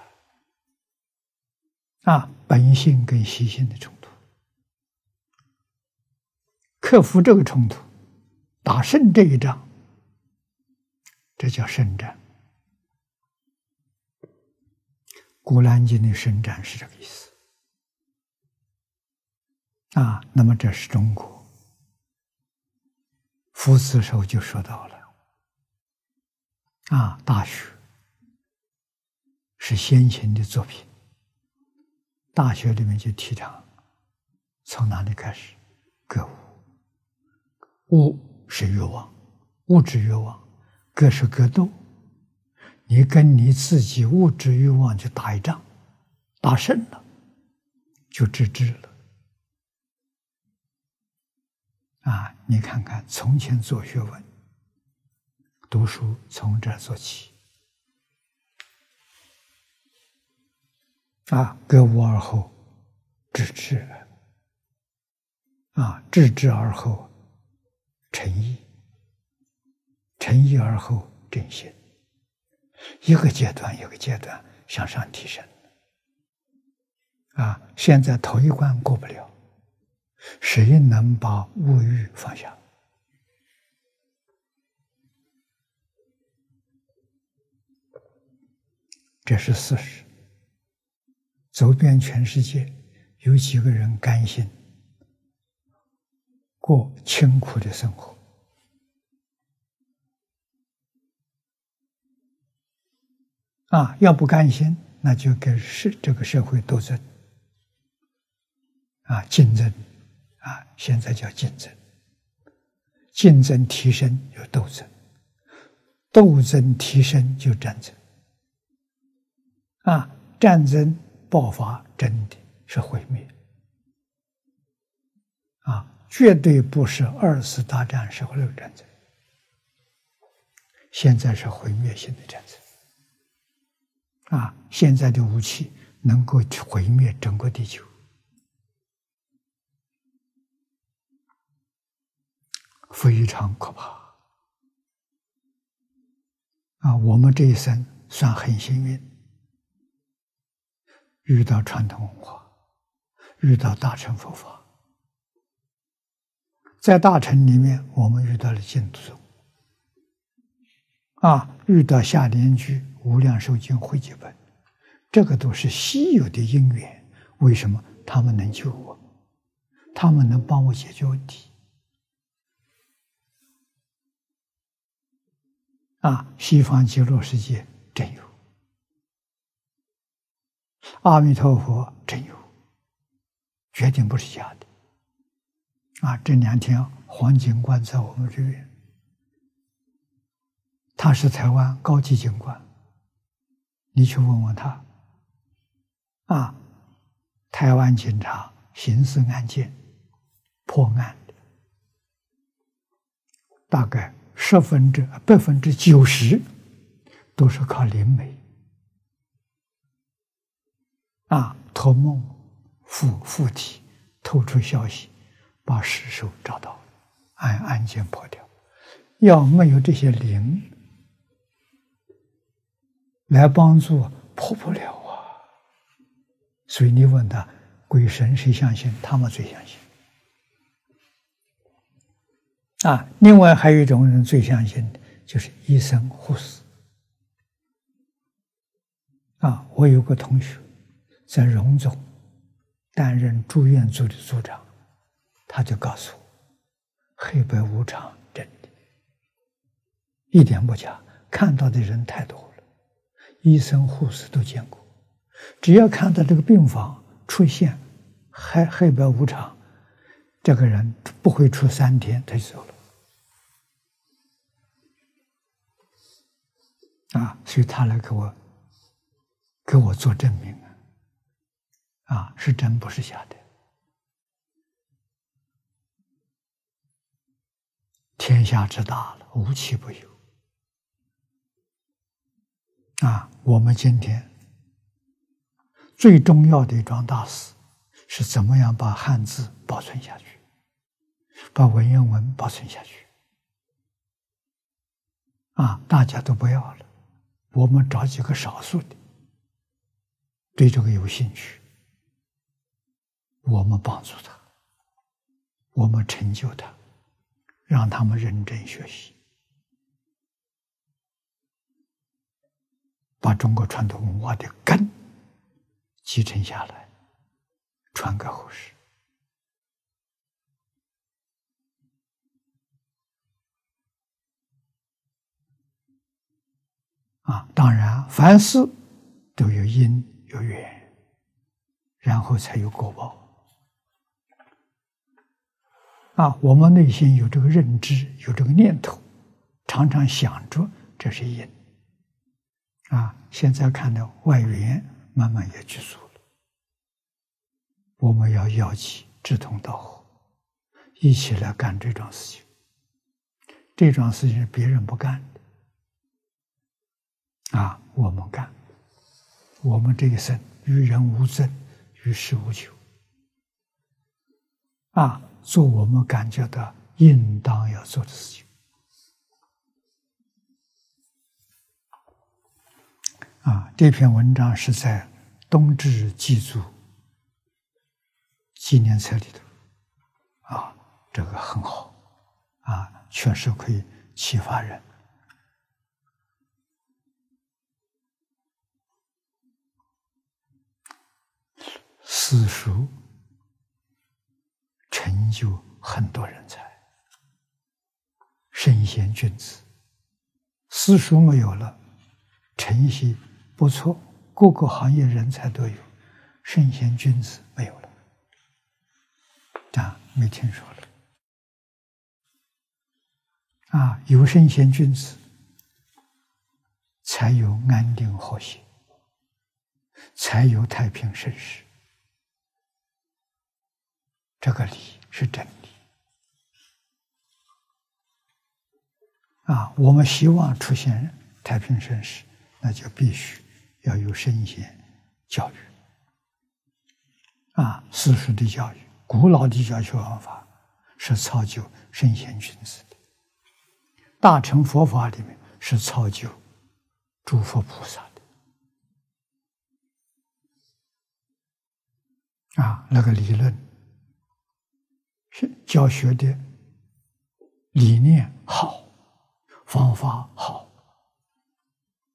啊，本性跟习性的冲突，克服这个冲突，打胜这一仗，这叫胜战。《古兰经》的胜战是这个意思。啊，那么这是中国，夫子时候就说到了。啊，《大学》是先秦的作品，《大学》里面就提倡从哪里开始？格物。物是欲望，物质欲望；格是格斗，你跟你自己物质欲望就打一仗，打胜了就知治了。啊，你看看，从前做学问，读书从这做起。啊，格物而后致知，啊，致知而后诚意，诚意而后正心，一个阶段一个阶段向上提升。啊，现在头一关过不了。谁能把物欲放下？这是事实。走遍全世界，有几个人甘心过清苦的生活？啊，要不甘心，那就跟社这个社会斗争，啊，竞争。啊，现在叫竞争，竞争提升有斗争，斗争提升就战争，啊，战争爆发真的是毁灭，啊，绝对不是二次大战时候的战争，现在是毁灭性的战争，啊，现在的武器能够毁灭整个地球。非常可怕啊！我们这一生算很幸运，遇到传统文化，遇到大乘佛法，在大乘里面，我们遇到了净土，啊，遇到下莲居、无量寿经、汇集本，这个都是稀有的因缘。为什么他们能救我？他们能帮我解决问题？啊，西方极乐世界真有，阿弥陀佛真有，绝对不是假的。啊，这两天黄警官在我们这边，他是台湾高级警官，你去问问他，啊，台湾警察刑事案件破案的大概。十分之百分之九十都是靠灵媒，啊，托梦、附附体、透出消息，把尸首找到，按案件破掉。要没有这些灵来帮助，破不了啊。所以你问他，鬼神谁相信？他们最相信。啊，另外还有一种人最相信的，就是医生、护士。啊，我有个同学在荣总担任住院组的组长，他就告诉我，黑白无常真的，一点不假，看到的人太多了，医生、护士都见过，只要看到这个病房出现黑黑白无常。这个人不会出三天，退休了啊！所以他来给我给我做证明啊！啊，是真不是假的。天下之大了，无奇不有啊！我们今天最重要的一桩大事是怎么样把汉字保存下去？把文言文保存下去，啊，大家都不要了。我们找几个少数的，对这个有兴趣，我们帮助他，我们成就他，让他们认真学习，把中国传统文化的根继承下来，传给后世。啊，当然，凡事都有因有缘，然后才有果报。啊，我们内心有这个认知，有这个念头，常常想着这是因。啊，现在看到外缘慢慢也结束了，我们要要起志同道合，一起来干这桩事情。这桩事情是别人不干的。啊，我们干，我们这一生与人无争，与世无求，啊，做我们感觉到应当要做的事情。啊，这篇文章是在冬至祭祖纪念册里头，啊，这个很好，啊，确实可以启发人。私塾成就很多人才，圣贤君子。私塾没有了，诚信不错，各个行业人才都有，圣贤君子没有了，咋没听说了？啊，有圣贤君子，才有安定和谐，才有太平盛世。这个理是真理。啊！我们希望出现太平盛世，那就必须要有圣贤教育啊！世俗的教育、古老的教学方法是造就圣贤君子的，大乘佛法里面是造就诸佛菩萨的啊！那个理论。教学的理念好，方法好。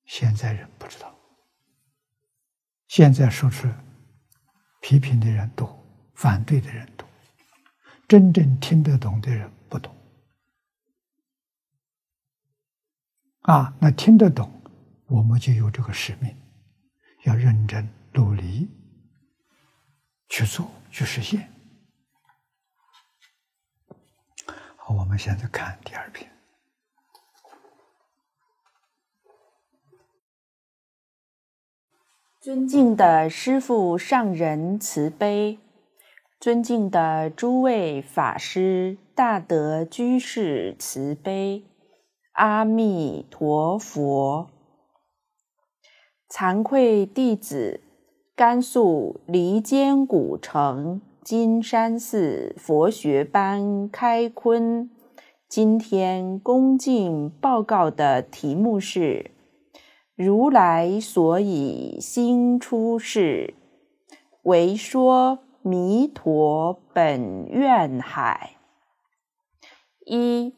现在人不知道，现在说出批评的人多，反对的人多，真正听得懂的人不懂。啊，那听得懂，我们就有这个使命，要认真努力去做，去实现。我们现在看第二篇。尊敬的师父上人慈悲，尊敬的诸位法师大德居士慈悲，阿弥陀佛。惭愧弟子甘肃离间古城。金山寺佛学班开坤。今天恭敬报告的题目是：如来所以新出世，为说弥陀本愿海。一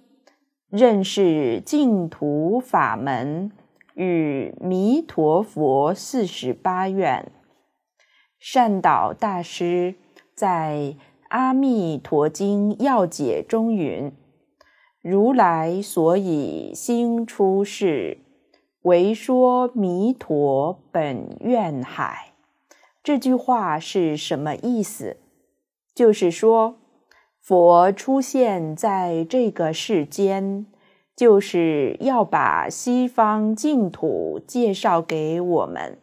认识净土法门与弥陀佛四十八愿，善导大师。在《阿弥陀经》要解中云：“如来所以兴出世，为说弥陀本愿海。”这句话是什么意思？就是说，佛出现在这个世间，就是要把西方净土介绍给我们。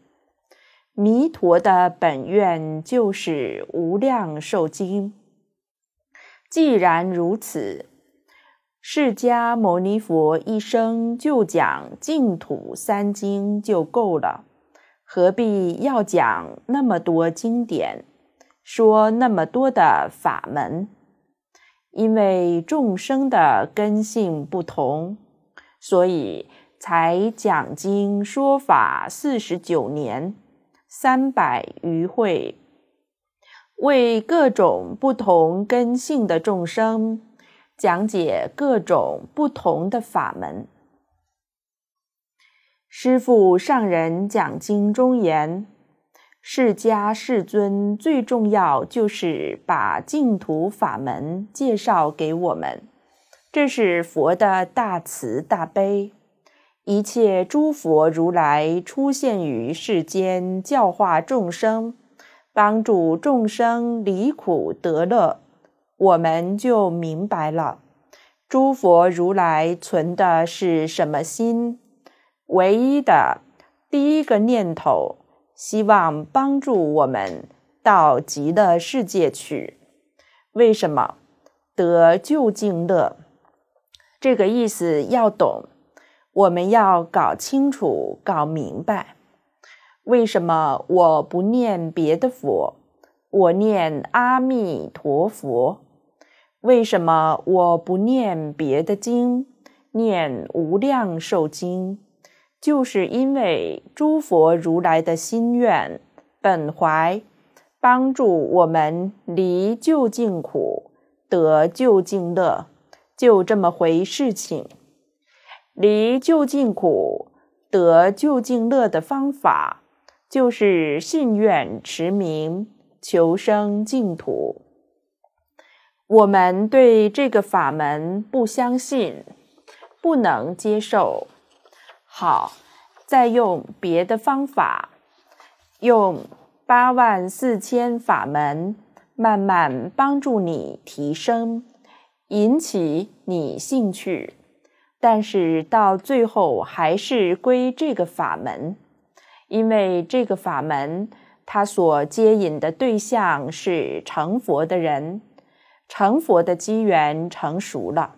弥陀的本愿就是无量寿经。既然如此，释迦牟尼佛一生就讲净土三经就够了，何必要讲那么多经典，说那么多的法门？因为众生的根性不同，所以才讲经说法四十九年。三百余会，为各种不同根性的众生讲解各种不同的法门。师父上人讲经中言：释迦世尊最重要就是把净土法门介绍给我们，这是佛的大慈大悲。一切诸佛如来出现于世间，教化众生，帮助众生离苦得乐。我们就明白了，诸佛如来存的是什么心？唯一的第一个念头，希望帮助我们到极乐世界去。为什么得究竟乐？这个意思要懂。我们要搞清楚、搞明白，为什么我不念别的佛，我念阿弥陀佛？为什么我不念别的经，念《无量寿经》？就是因为诸佛如来的心愿、本怀，帮助我们离旧竟苦，得旧竟乐，就这么回事情。离就近苦得就近乐的方法，就是信愿持名求生净土。我们对这个法门不相信，不能接受。好，再用别的方法，用八万四千法门，慢慢帮助你提升，引起你兴趣。但是到最后还是归这个法门，因为这个法门，它所接引的对象是成佛的人，成佛的机缘成熟了，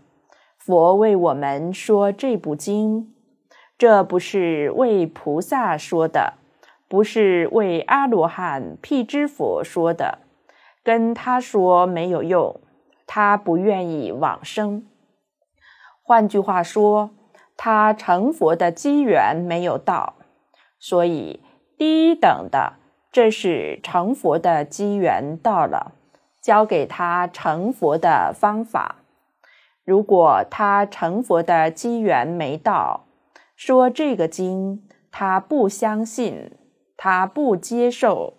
佛为我们说这部经，这不是为菩萨说的，不是为阿罗汉辟支佛说的，跟他说没有用，他不愿意往生。换句话说，他成佛的机缘没有到，所以低等的，这是成佛的机缘到了，教给他成佛的方法。如果他成佛的机缘没到，说这个经他不相信，他不接受，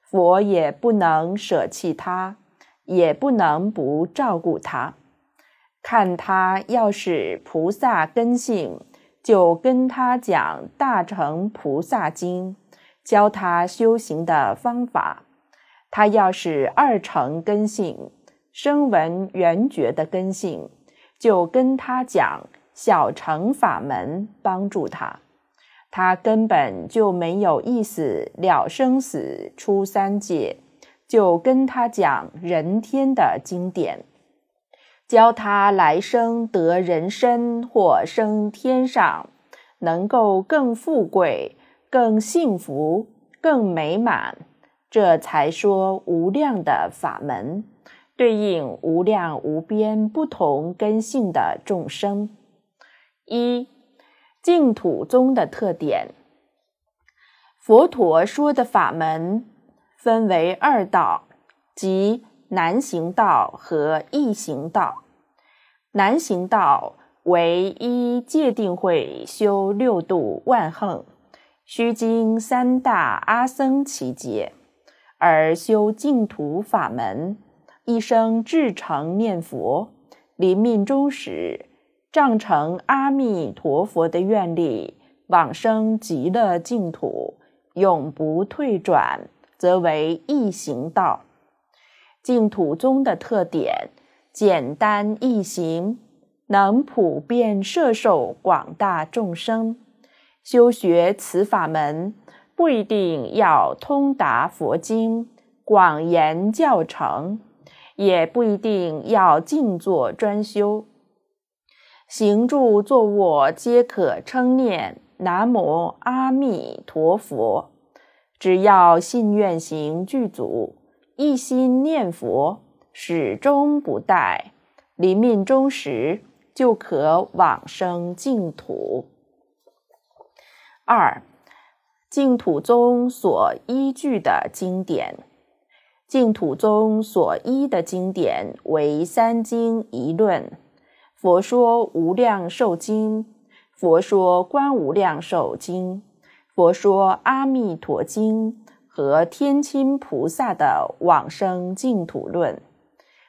佛也不能舍弃他，也不能不照顾他。看他要是菩萨根性，就跟他讲《大乘菩萨经》，教他修行的方法；他要是二乘根性，声闻缘觉的根性，就跟他讲小乘法门，帮助他。他根本就没有意思了生死出三界，就跟他讲人天的经典。教他来生得人身或生天上，能够更富贵、更幸福、更美满，这才说无量的法门，对应无量无边不同根性的众生。一净土宗的特点，佛陀说的法门分为二道，即。南行道和易行道。南行道为依戒定慧修六度万恒，须经三大阿僧祇劫，而修净土法门，一生至诚念佛，临命终时仗成阿弥陀佛的愿力，往生极乐净土，永不退转，则为易行道。净土宗的特点：简单易行，能普遍摄受广大众生。修学此法门，不一定要通达佛经广言教程，也不一定要静坐专修，行住坐卧皆可称念“南无阿弥陀佛”，只要信愿行具足。一心念佛，始终不怠，临命终时就可往生净土。二，净土中所依据的经典，净土中所依的经典为三经一论：佛说《无量寿经》，佛说《观无量寿经》，佛说《阿弥陀经》。和天亲菩萨的往生净土论，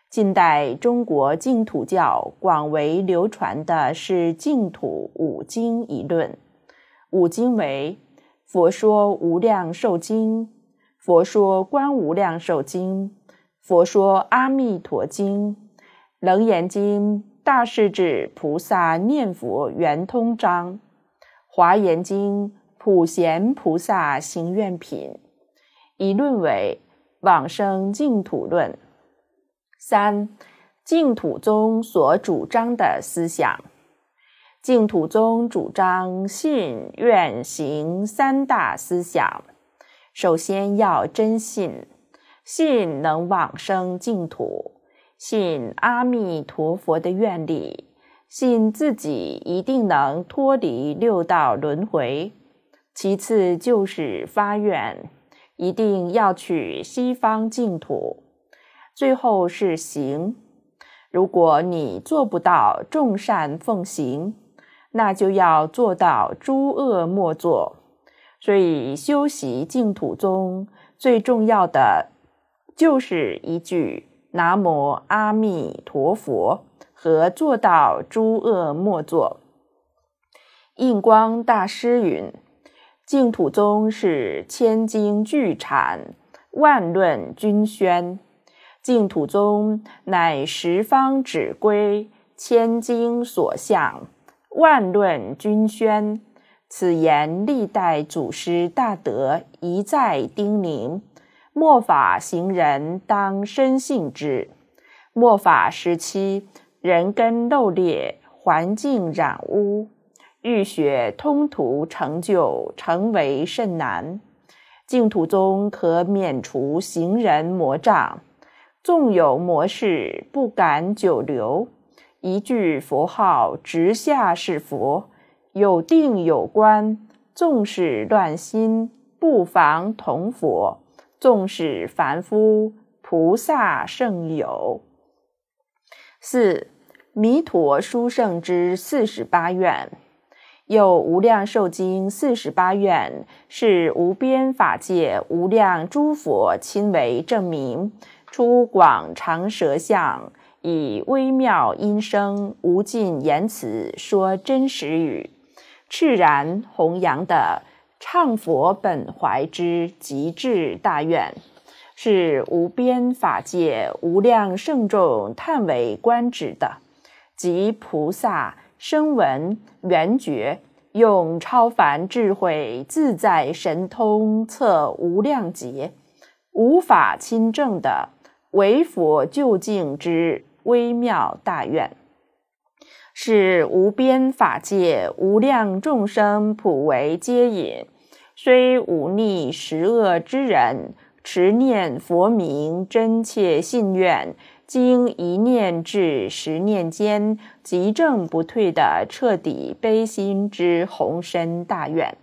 近代中国净土教广为流传的是净土五经一论。五经为《佛说无量寿经》《佛说观无量寿经》《佛说阿弥陀经》《楞严经》《大势至菩萨念佛圆通章》《华严经普贤菩萨行愿品》。一论为往生净土论。三净土宗所主张的思想，净土宗主张信愿行三大思想。首先要真信，信能往生净土，信阿弥陀佛的愿力，信自己一定能脱离六道轮回。其次就是发愿。一定要去西方净土。最后是行，如果你做不到众善奉行，那就要做到诸恶莫作。所以修习净土中最重要的就是一句“南无阿弥陀佛”和做到诸恶莫作。印光大师云。净土宗是千经聚阐，万论均宣。净土宗乃十方指归，千经所向，万论均宣。此言历代祖师大德一再叮咛，末法行人当深信之。末法时期，人根漏裂，环境染污。欲学通途成就，成为甚难。净土宗可免除行人魔障，纵有魔事，不敢久留。一句佛号直下是佛，有定有观，纵使乱心不妨同佛，纵使凡夫菩萨胜友。四弥陀书圣之四十八愿。有无量寿经四十八愿，是无边法界无量诸佛亲为证明，出广长舌相，以微妙音声、无尽言辞说真实语，炽然弘扬的唱佛本怀之极致大愿，是无边法界无量圣众叹为观止的，即菩萨。声闻缘觉用超凡智慧自在神通测无量劫，无法亲证的唯佛究竟之微妙大愿，是无边法界无量众生普为接引，虽忤逆十恶之人，持念佛名真切信愿。经一念至十念间，即正不退的彻底悲心之宏深大愿，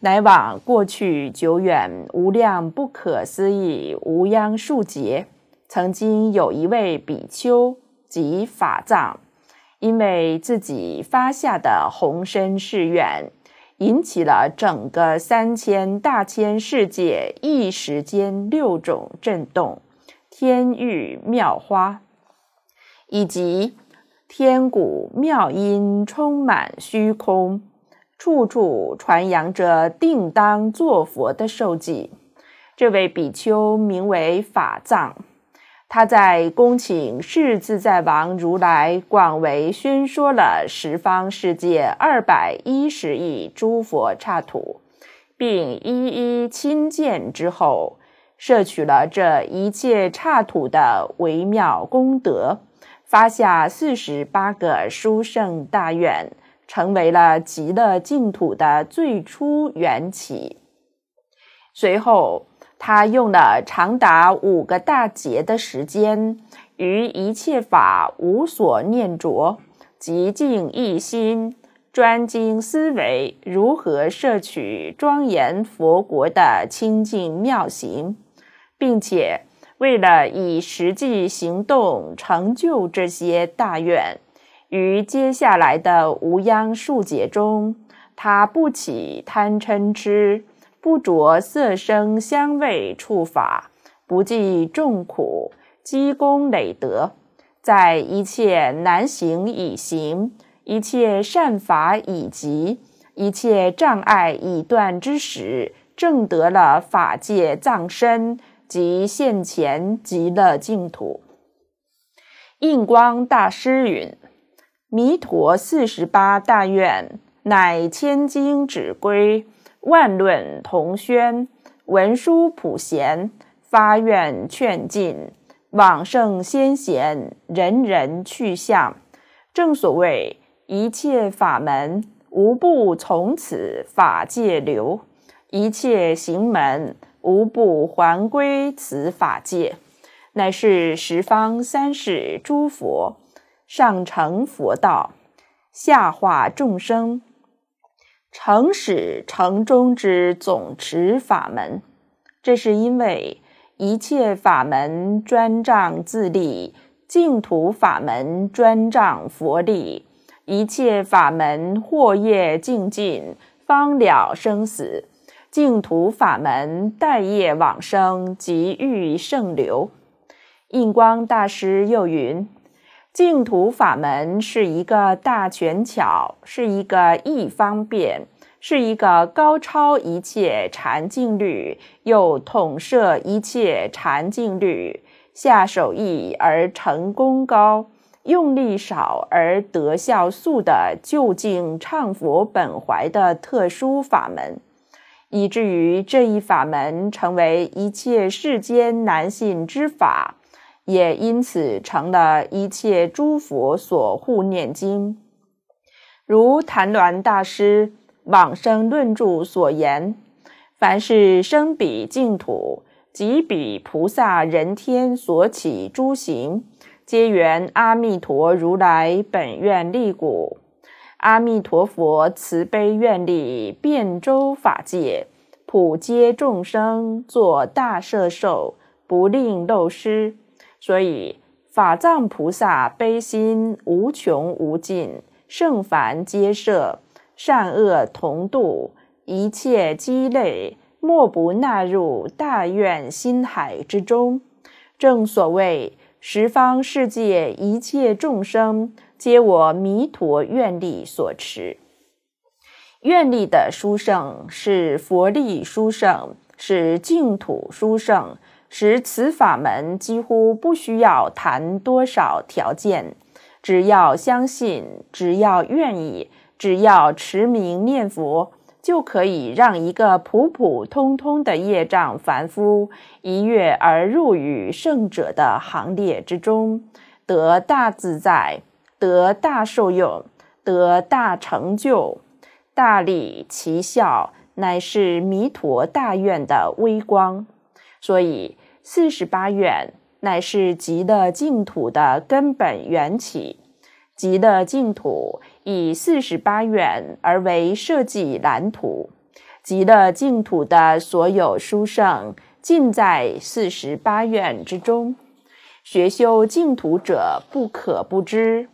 乃往过去久远无量不可思议无央数劫，曾经有一位比丘即法藏，因为自己发下的宏深誓愿，引起了整个三千大千世界一时间六种震动。天域妙花，以及天古妙音充满虚空，处处传扬着定当作佛的受记。这位比丘名为法藏，他在恭请世自在王如来广为宣说了十方世界二百一十亿诸佛刹土，并一一亲见之后。摄取了这一切刹土的微妙功德，发下四十八个殊胜大愿，成为了极乐净土的最初缘起。随后，他用了长达五个大劫的时间，于一切法无所念着，极静一心，专精思维如何摄取庄严佛国的清净妙行。并且，为了以实际行动成就这些大愿，于接下来的无央数劫中，他不起贪嗔痴，不着色声香味触法，不计众苦，积功累德，在一切难行以行，一切善法以及。一切障碍以断之时，正得了法界藏身。即现前极乐净土。印光大师云：“弥陀四十八大愿，乃千经旨归，万论同宣，文殊普贤发愿劝进，往圣先贤人人去向。”正所谓一切法门无不从此法界流，一切行门。无不还归此法界，乃是十方三世诸佛上成佛道，下化众生，成始成终之总持法门。这是因为一切法门专仗自力，净土法门专仗佛力，一切法门惑业净尽，方了生死。净土法门待业往生，即欲胜流。印光大师又云：净土法门是一个大权巧，是一个易方便，是一个高超一切禅净律，又统摄一切禅净律，下手易而成功高，用力少而得效速的究竟畅佛本怀的特殊法门。以至于这一法门成为一切世间难信之法，也因此成了一切诸佛所护念经。如谭鸾大师往生论著所言：“凡是生彼净土即彼菩萨人天所起诸行，皆缘阿弥陀如来本愿力故。”阿弥陀佛，慈悲愿力遍周法界，普皆众生，做大摄受，不令漏失。所以法藏菩萨悲心无穷无尽，圣凡皆摄，善恶同度，一切积累莫不纳入大愿心海之中。正所谓十方世界一切众生。皆我弥陀愿力所持，愿力的殊胜是佛力殊胜，是净土殊胜，使此法门几乎不需要谈多少条件，只要相信，只要愿意，只要持名念佛，就可以让一个普普通通的业障凡夫一跃而入于圣者的行列之中，得大自在。得大受用，得大成就，大利其效，乃是弥陀大愿的微光。所以，四十八愿乃是极的净土的根本缘起。极的净土以四十八愿而为设计蓝图。极的净土的所有书圣，尽在四十八愿之中。学修净土者，不可不知。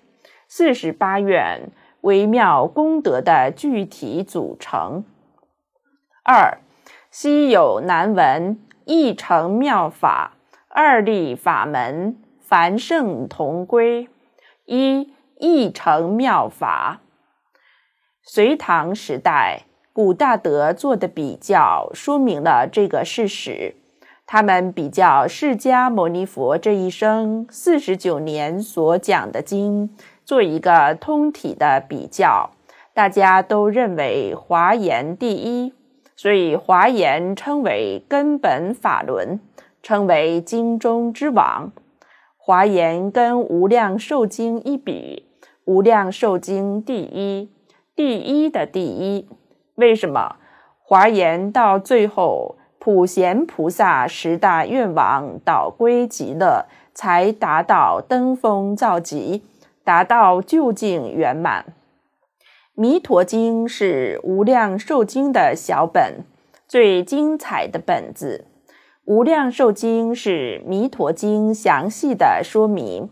四十八愿微妙功德的具体组成。二、稀有难闻一成妙法二立法门凡圣同归。一、一成妙法。隋唐时代，古大德做的比较，说明了这个事实。他们比较释迦牟尼佛这一生四十九年所讲的经。做一个通体的比较，大家都认为华严第一，所以华严称为根本法轮，称为经中之王。华严跟无量寿经一比，无量寿经第一，第一的第一。为什么？华严到最后，普贤菩萨十大愿王导归极乐，才达到登峰造极。达到究竟圆满，《弥陀经》是《无量寿经》的小本，最精彩的本子。《无量寿经》是《弥陀经》详细的说明。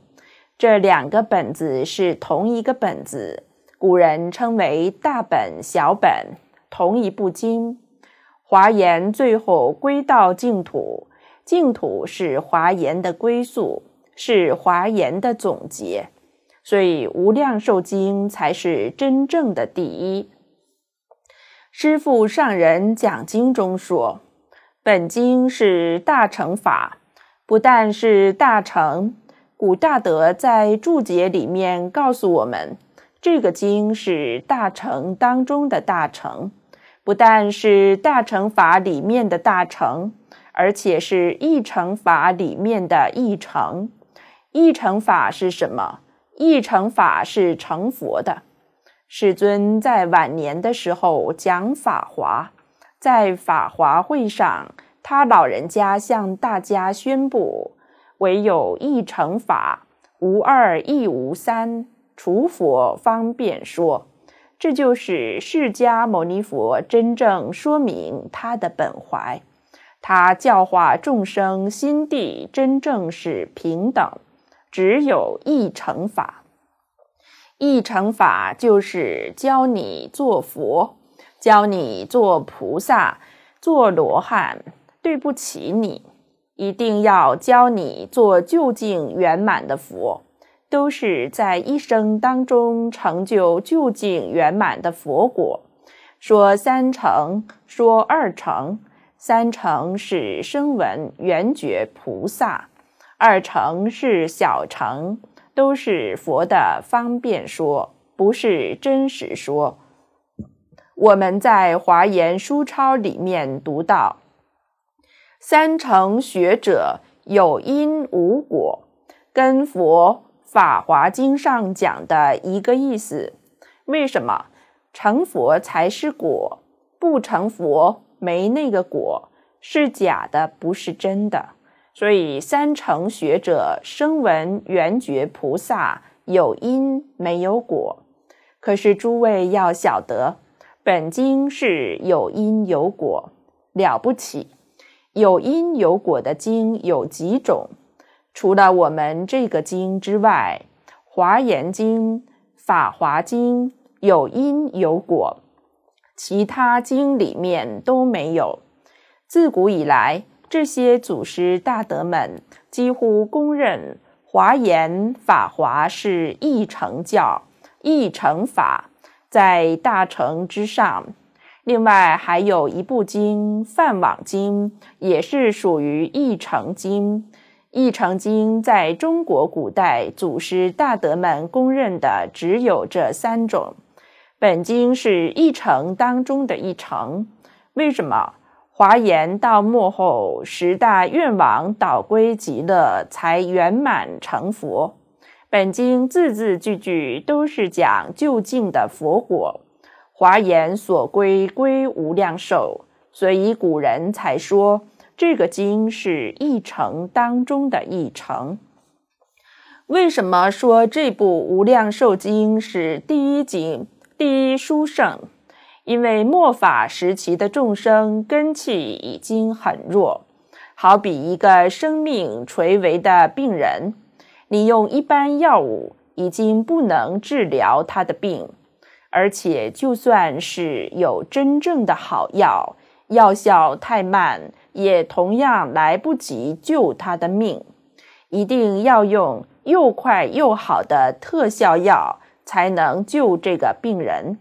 这两个本子是同一个本子，古人称为大本小本，同一部经。《华严》最后归到净土，净土是《华严》的归宿，是《华严》的总结。所以《无量寿经》才是真正的第一。师父上人讲经中说，本经是大乘法，不但是大乘。古大德在注解里面告诉我们，这个经是大乘当中的大乘，不但是大乘法里面的大乘，而且是一乘法里面的一乘。一乘法是什么？一乘法是成佛的。世尊在晚年的时候讲《法华》，在《法华会》上，他老人家向大家宣布：“唯有一乘法，无二亦无三，除佛方便说。”这就是释迦牟尼佛真正说明他的本怀，他教化众生心地真正是平等。只有一乘法，一乘法就是教你做佛，教你做菩萨，做罗汉。对不起你，一定要教你做究竟圆满的佛，都是在一生当中成就究竟圆满的佛果。说三乘，说二乘，三乘是声闻、缘觉、菩萨。二成是小成，都是佛的方便说，不是真实说。我们在《华严书钞》里面读到，三乘学者有因无果，跟《佛法华经》上讲的一个意思。为什么成佛才是果，不成佛没那个果，是假的，不是真的。所以，三乘学者声闻圆觉菩萨有因没有果。可是诸位要晓得，本经是有因有果，了不起。有因有果的经有几种？除了我们这个经之外，《华严经》《法华经》有因有果，其他经里面都没有。自古以来。这些祖师大德们几乎公认，《华严》《法华》是一乘教、一乘法，在大乘之上。另外还有一部经《梵网经》，也是属于一乘经。一乘经在中国古代祖师大德们公认的只有这三种。本经是一乘当中的一乘，为什么？华严到幕后十大愿王导归极乐，才圆满成佛。本经字字句句都是讲究竟的佛果。华严所归，归无量寿。所以古人才说，这个经是一乘当中的一乘。为什么说这部无量寿经是第一经、第一殊胜？因为末法时期的众生根气已经很弱，好比一个生命垂危的病人，你用一般药物已经不能治疗他的病，而且就算是有真正的好药，药效太慢，也同样来不及救他的命。一定要用又快又好的特效药，才能救这个病人。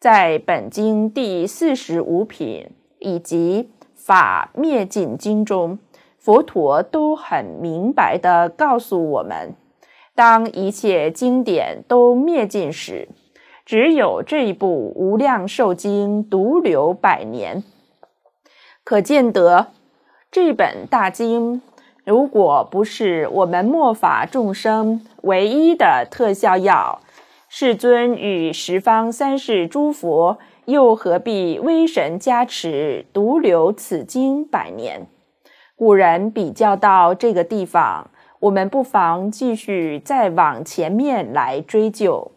在本经第四十五品以及《法灭尽经》中，佛陀都很明白地告诉我们：当一切经典都灭尽时，只有这一部《无量寿经》独留百年。可见得这本大经，如果不是我们末法众生唯一的特效药。世尊与十方三世诸佛，又何必威神加持，独留此经百年？古人比较到这个地方，我们不妨继续再往前面来追究。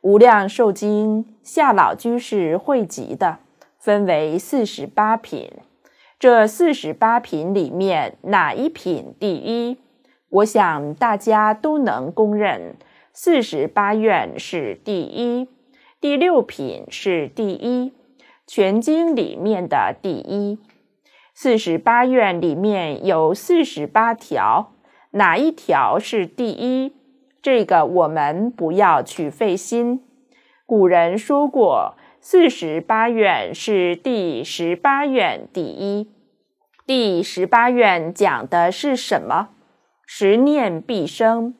无量寿经夏老居士汇集的，分为四十八品。这四十八品里面哪一品第一？我想大家都能公认。四十八愿是第一，第六品是第一，全经里面的第一。四十八愿里面有四十八条，哪一条是第一？这个我们不要去费心。古人说过，四十八愿是第十八愿第一。第十八愿讲的是什么？十念必生。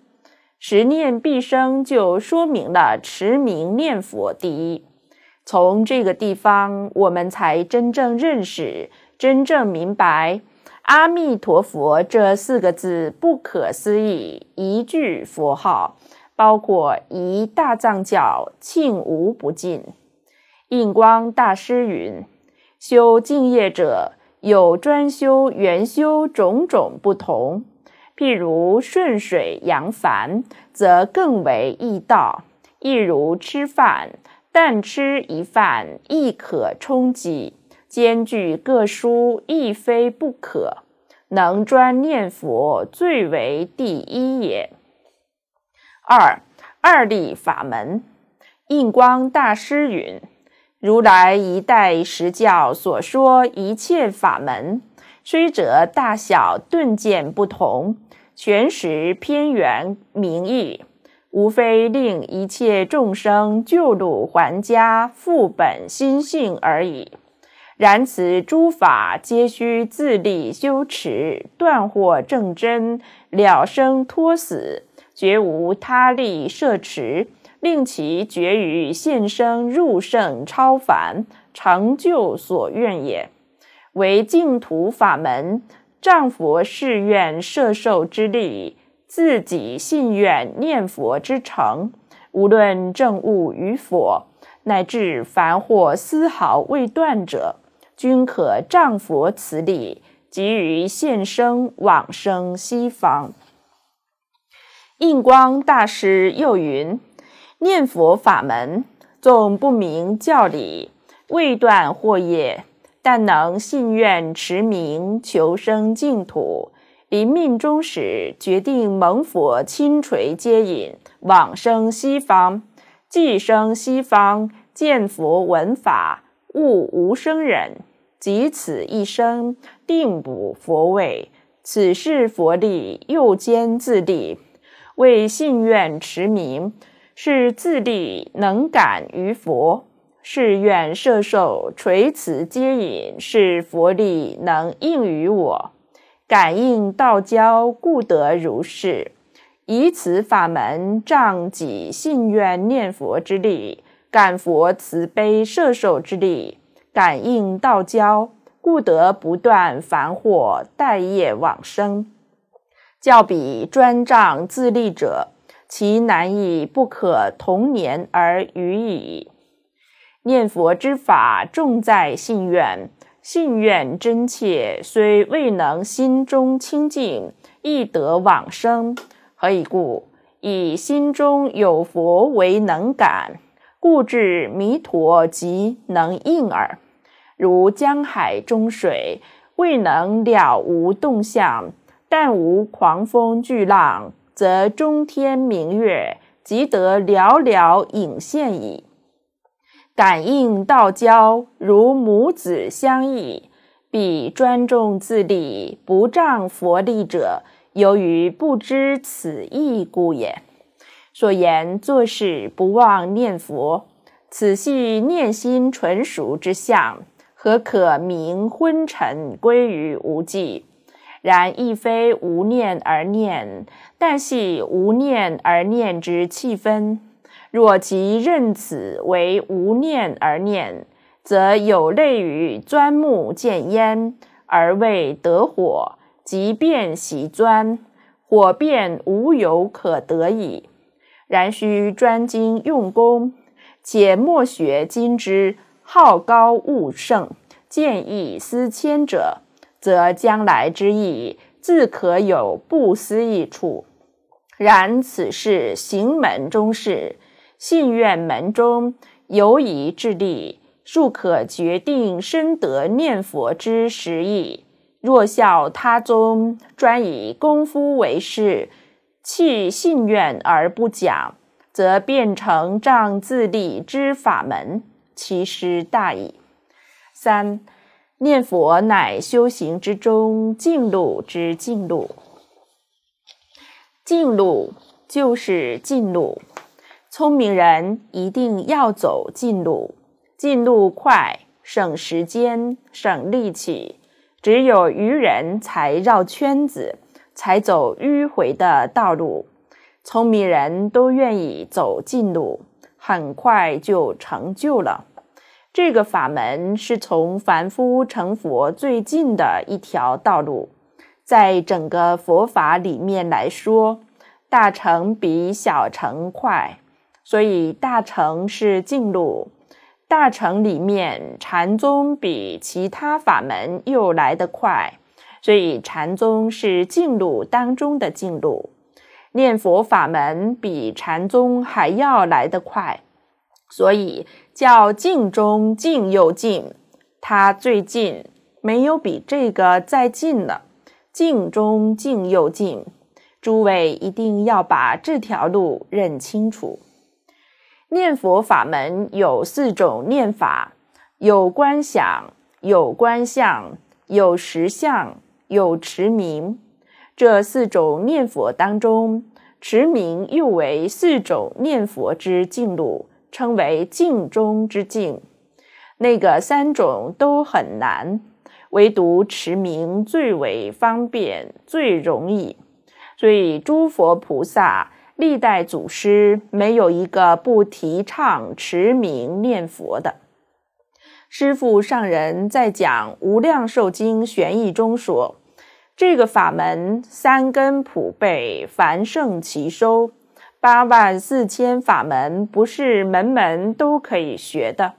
十念必生，就说明了持名念佛第一。从这个地方，我们才真正认识、真正明白“阿弥陀佛”这四个字不可思议。一句佛号，包括一大藏教，尽无不尽。印光大师云：“修净业者，有专修、圆修，种种不同。”譬如顺水扬帆，则更为易道；亦如吃饭，但吃一饭亦可充饥。兼具各书，亦非不可。能专念佛，最为第一也。二二立法门，印光大师云：如来一代实教所说一切法门，虽则大小顿渐不同。全时偏圆名义，无非令一切众生救度还家、复本心性而已。然此诸法皆需自力修持，断惑证真，了生脱死，绝无他力摄持，令其绝于现生入圣超凡，成就所愿也。唯净土法门。仗佛誓愿摄受之力，自己信愿念佛之诚，无论正悟与否，乃至凡或丝毫未断者，均可仗佛此力，给于现生往生西方。印光大师又云：“念佛法门，纵不明教理，未断惑业。”但能信愿持名，求生净土，临命终时决定蒙佛亲垂接引，往生西方。既生西方，见佛闻法，悟无生忍，即此一生定补佛位。此事佛力，又兼自力。为信愿持名，是自力能感于佛。是愿摄受垂此接引，是佛力能应于我，感应道交，故得如是。以此法门仗己信愿念佛之力，感佛慈悲摄受之力，感应道交，故得不断凡祸待业往生。较彼专仗自利者，其难易不可同年而语矣。念佛之法，重在信愿。信愿真切，虽未能心中清净，亦得往生。何以故？以心中有佛为能感，故至弥陀即能应耳。如江海中水，未能了无动向，但无狂风巨浪，则中天明月即得寥寥影现矣。感应道交，如母子相忆。彼专重自力，不仗佛力者，由于不知此义故也。所言做事不忘念佛，此系念心纯熟之相，何可名昏沉归于无际？然亦非无念而念，但系无念而念之气氛。若即认此为无念而念，则有类于钻木见烟，而未得火；即便习钻，火便无有可得矣。然须专精用功，且莫学今之好高骛胜、见异思迁者，则将来之意自可有不思一处。然此事行门中事。信愿门中犹疑自地，庶可决定深得念佛之实意。若效他宗，专以功夫为事，弃信愿而不讲，则变成仗自立之法门，其失大矣。三，念佛乃修行之中净路之净路，净路就是净路。聪明人一定要走近路，近路快，省时间，省力气。只有愚人才绕圈子，才走迂回的道路。聪明人都愿意走近路，很快就成就了。这个法门是从凡夫成佛最近的一条道路，在整个佛法里面来说，大乘比小乘快。所以大乘是净路，大乘里面禅宗比其他法门又来得快，所以禅宗是净路当中的净路。念佛法门比禅宗还要来得快，所以叫净中净又净，它最近没有比这个再近了。净中净又净，诸位一定要把这条路认清楚。念佛法门有四种念法：有观想，有观相，有实相，有持名。这四种念佛当中，持名又为四种念佛之净路，称为净中之径。那个三种都很难，唯独持名最为方便，最容易。所以诸佛菩萨。历代祖师没有一个不提倡持名念佛的。师父上人在讲《无量寿经玄义》中说：“这个法门三根普被，凡圣齐收。八万四千法门不是门门都可以学的。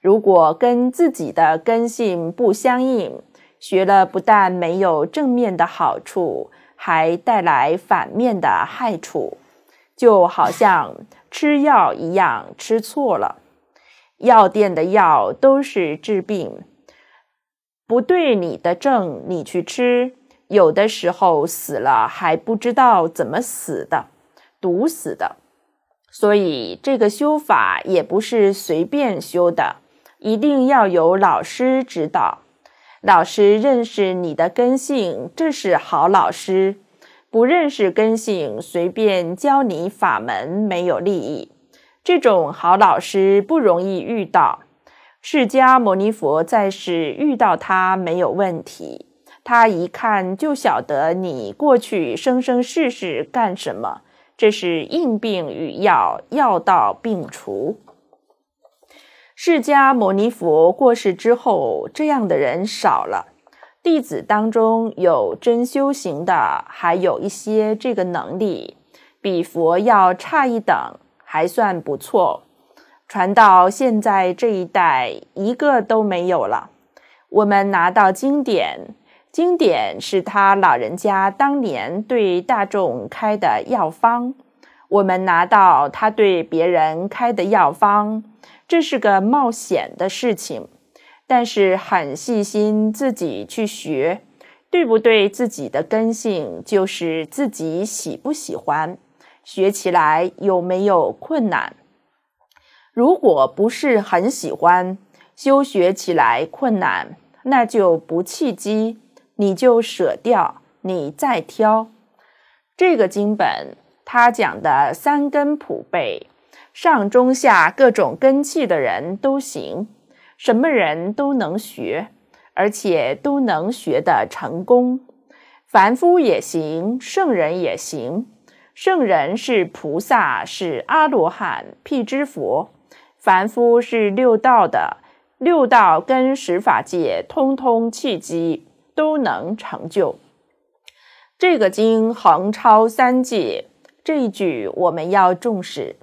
如果跟自己的根性不相应，学了不但没有正面的好处，还带来反面的害处。”就好像吃药一样，吃错了。药店的药都是治病，不对你的症，你去吃，有的时候死了还不知道怎么死的，毒死的。所以这个修法也不是随便修的，一定要有老师指导。老师认识你的根性，这是好老师。不认识根性，随便教你法门，没有利益。这种好老师不容易遇到。释迦牟尼佛在世，遇到他没有问题。他一看就晓得你过去生生世世干什么，这是应病与药，药到病除。释迦牟尼佛过世之后，这样的人少了。弟子当中有真修行的，还有一些这个能力比佛要差一等，还算不错。传到现在这一代，一个都没有了。我们拿到经典，经典是他老人家当年对大众开的药方。我们拿到他对别人开的药方，这是个冒险的事情。但是很细心，自己去学，对不对？自己的根性就是自己喜不喜欢，学起来有没有困难？如果不是很喜欢，修学起来困难，那就不契机，你就舍掉，你再挑。这个经本，它讲的三根普备，上中下各种根气的人都行。什么人都能学，而且都能学的成功。凡夫也行，圣人也行。圣人是菩萨，是阿罗汉，辟支佛；凡夫是六道的，六道跟十法界通通契机，都能成就。这个经横超三界，这一句我们要重视。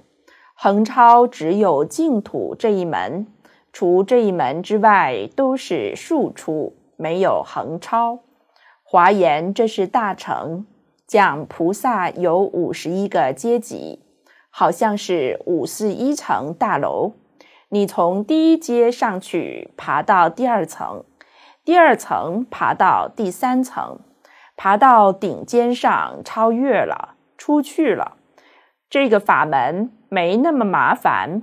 横超只有净土这一门。除这一门之外，都是庶出，没有横超。华严这是大乘，讲菩萨有五十一个阶级，好像是五十一层大楼。你从第一阶上去，爬到第二层，第二层爬到第三层，爬到顶尖上，超越了，出去了。这个法门没那么麻烦。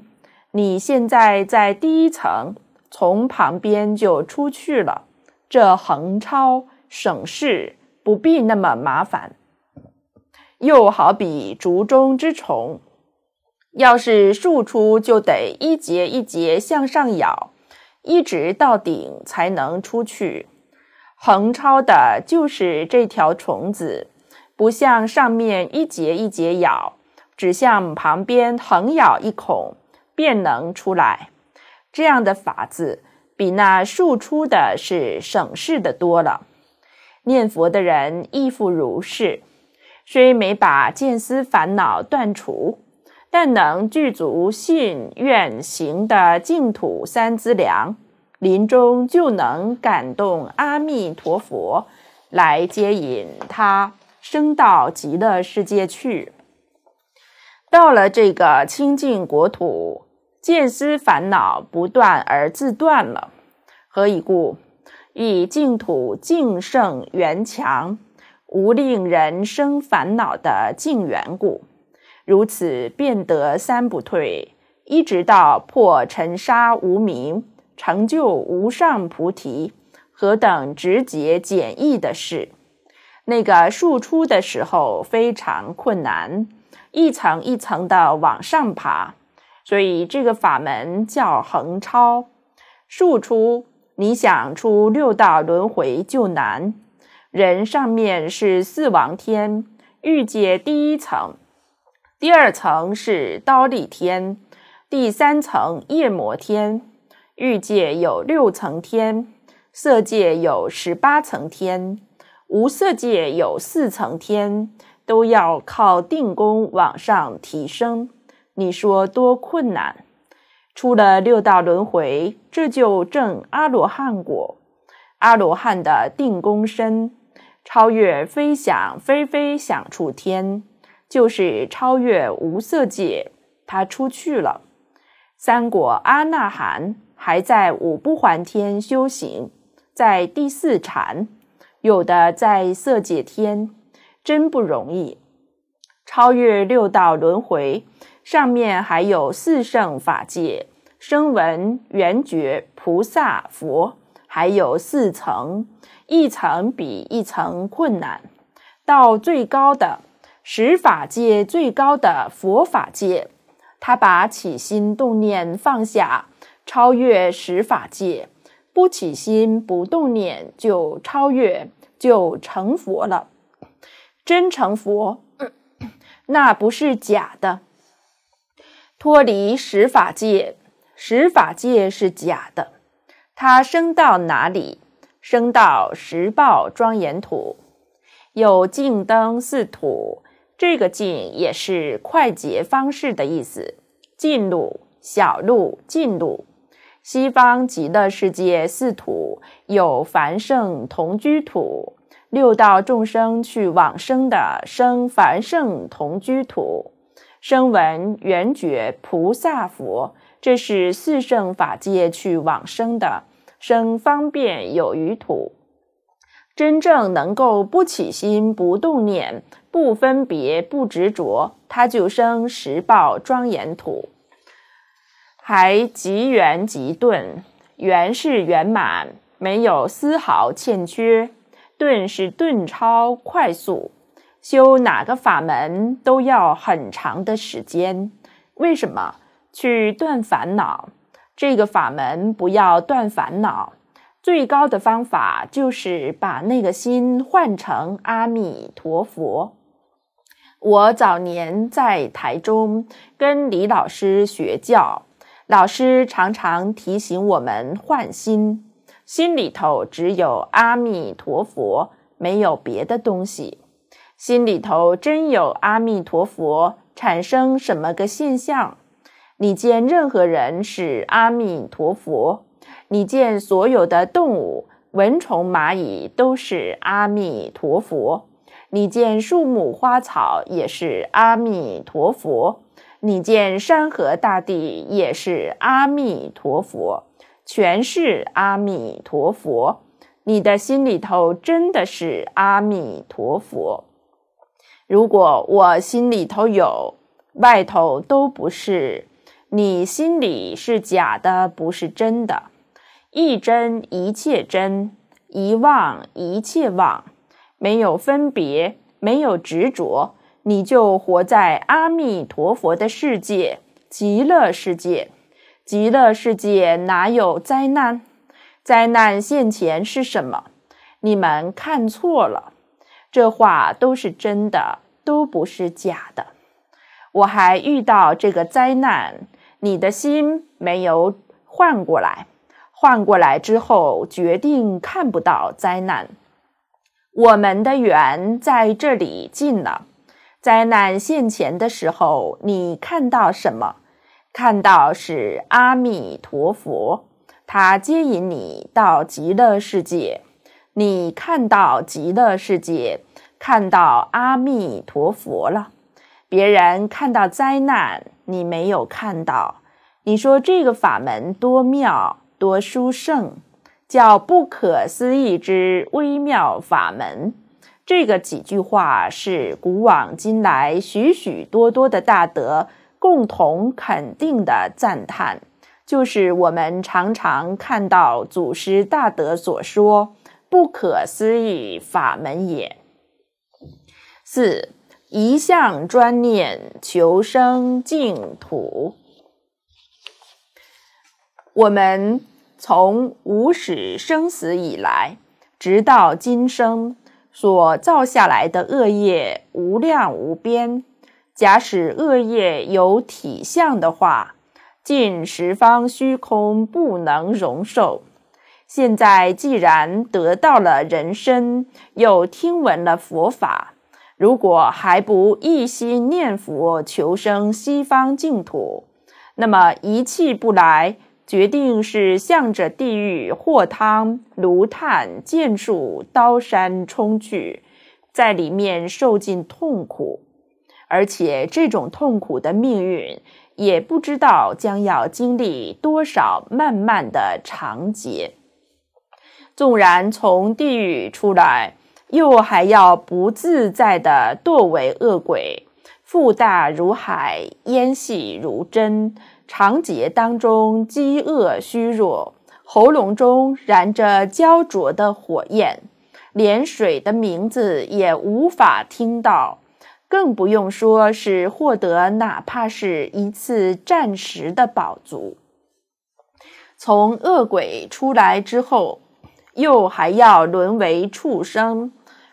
你现在在第一层，从旁边就出去了。这横超省事，不必那么麻烦。又好比竹中之虫，要是竖出，就得一节一节向上咬，一直到顶才能出去。横超的就是这条虫子，不像上面一节一节咬，只向旁边横咬一孔。便能出来，这样的法子比那庶出的是省事的多了。念佛的人亦复如是，虽没把见思烦恼断除，但能具足信愿行的净土三资粮，临终就能感动阿弥陀佛来接引他升到极乐世界去。到了这个清净国土。见思烦恼不断而自断了，何以故？以净土净胜缘强，无令人生烦恼的净缘故。如此便得三不退，一直到破尘沙无名，成就无上菩提，何等直接简易的事？那个树出的时候非常困难，一层一层的往上爬。所以这个法门叫横超竖出，你想出六道轮回就难。人上面是四王天，欲界第一层，第二层是刀立天，第三层夜摩天。欲界有六层天，色界有十八层天，无色界有四层天，都要靠定功往上提升。你说多困难！出了六道轮回，这就证阿罗汉果。阿罗汉的定功身，超越飞想飞飞想出天，就是超越无色界，他出去了。三国阿那含还在五不还天修行，在第四禅，有的在色界天，真不容易，超越六道轮回。上面还有四圣法界，声闻、缘觉、菩萨、佛，还有四层，一层比一层困难。到最高的十法界，最高的佛法界，他把起心动念放下，超越十法界，不起心不动念就超越，就成佛了。真成佛，那不是假的。脱离十法界，十法界是假的，它生到哪里？生到十报庄严土，有净灯四土，这个净也是快捷方式的意思，近路、小路、近路。西方极乐世界四土有凡圣同居土，六道众生去往生的生凡圣同居土。声闻缘觉菩萨佛，这是四圣法界去往生的生方便有余土，真正能够不起心不动念不分别不执着，他就生十报庄严土，还极圆极顿，圆是圆满，没有丝毫欠缺，顿是顿超快速。修哪个法门都要很长的时间，为什么？去断烦恼，这个法门不要断烦恼。最高的方法就是把那个心换成阿弥陀佛。我早年在台中跟李老师学教，老师常常提醒我们换心，心里头只有阿弥陀佛，没有别的东西。心里头真有阿弥陀佛，产生什么个现象？你见任何人是阿弥陀佛，你见所有的动物、蚊虫、蚂蚁都是阿弥陀佛，你见树木、花草也是阿弥陀佛，你见山河大地也是阿弥陀佛，全是阿弥陀佛。你的心里头真的是阿弥陀佛。如果我心里头有，外头都不是；你心里是假的，不是真的。一真一切真，一妄一切妄，没有分别，没有执着，你就活在阿弥陀佛的世界、极乐世界。极乐世界哪有灾难？灾难现前是什么？你们看错了。这话都是真的，都不是假的。我还遇到这个灾难，你的心没有换过来，换过来之后决定看不到灾难。我们的缘在这里尽了。灾难现前的时候，你看到什么？看到是阿弥陀佛，他接引你到极乐世界。你看到极乐世界，看到阿弥陀佛了；别人看到灾难，你没有看到。你说这个法门多妙多殊胜，叫不可思议之微妙法门。这个几句话是古往今来许许多多的大德共同肯定的赞叹，就是我们常常看到祖师大德所说。不可思议法门也。四一向专念求生净土。我们从无始生死以来，直到今生所造下来的恶业无量无边。假使恶业有体相的话，尽十方虚空不能容受。现在既然得到了人生，又听闻了佛法，如果还不一心念佛求生西方净土，那么一气不来，决定是向着地狱火汤、炉炭、剑术、刀山冲去，在里面受尽痛苦，而且这种痛苦的命运也不知道将要经历多少漫漫的长劫。纵然从地狱出来，又还要不自在的堕为恶鬼，腹大如海，烟细如针，肠结当中饥饿虚弱，喉咙中燃着焦灼的火焰，连水的名字也无法听到，更不用说是获得哪怕是一次暂时的饱足。从恶鬼出来之后。又还要沦为畜生，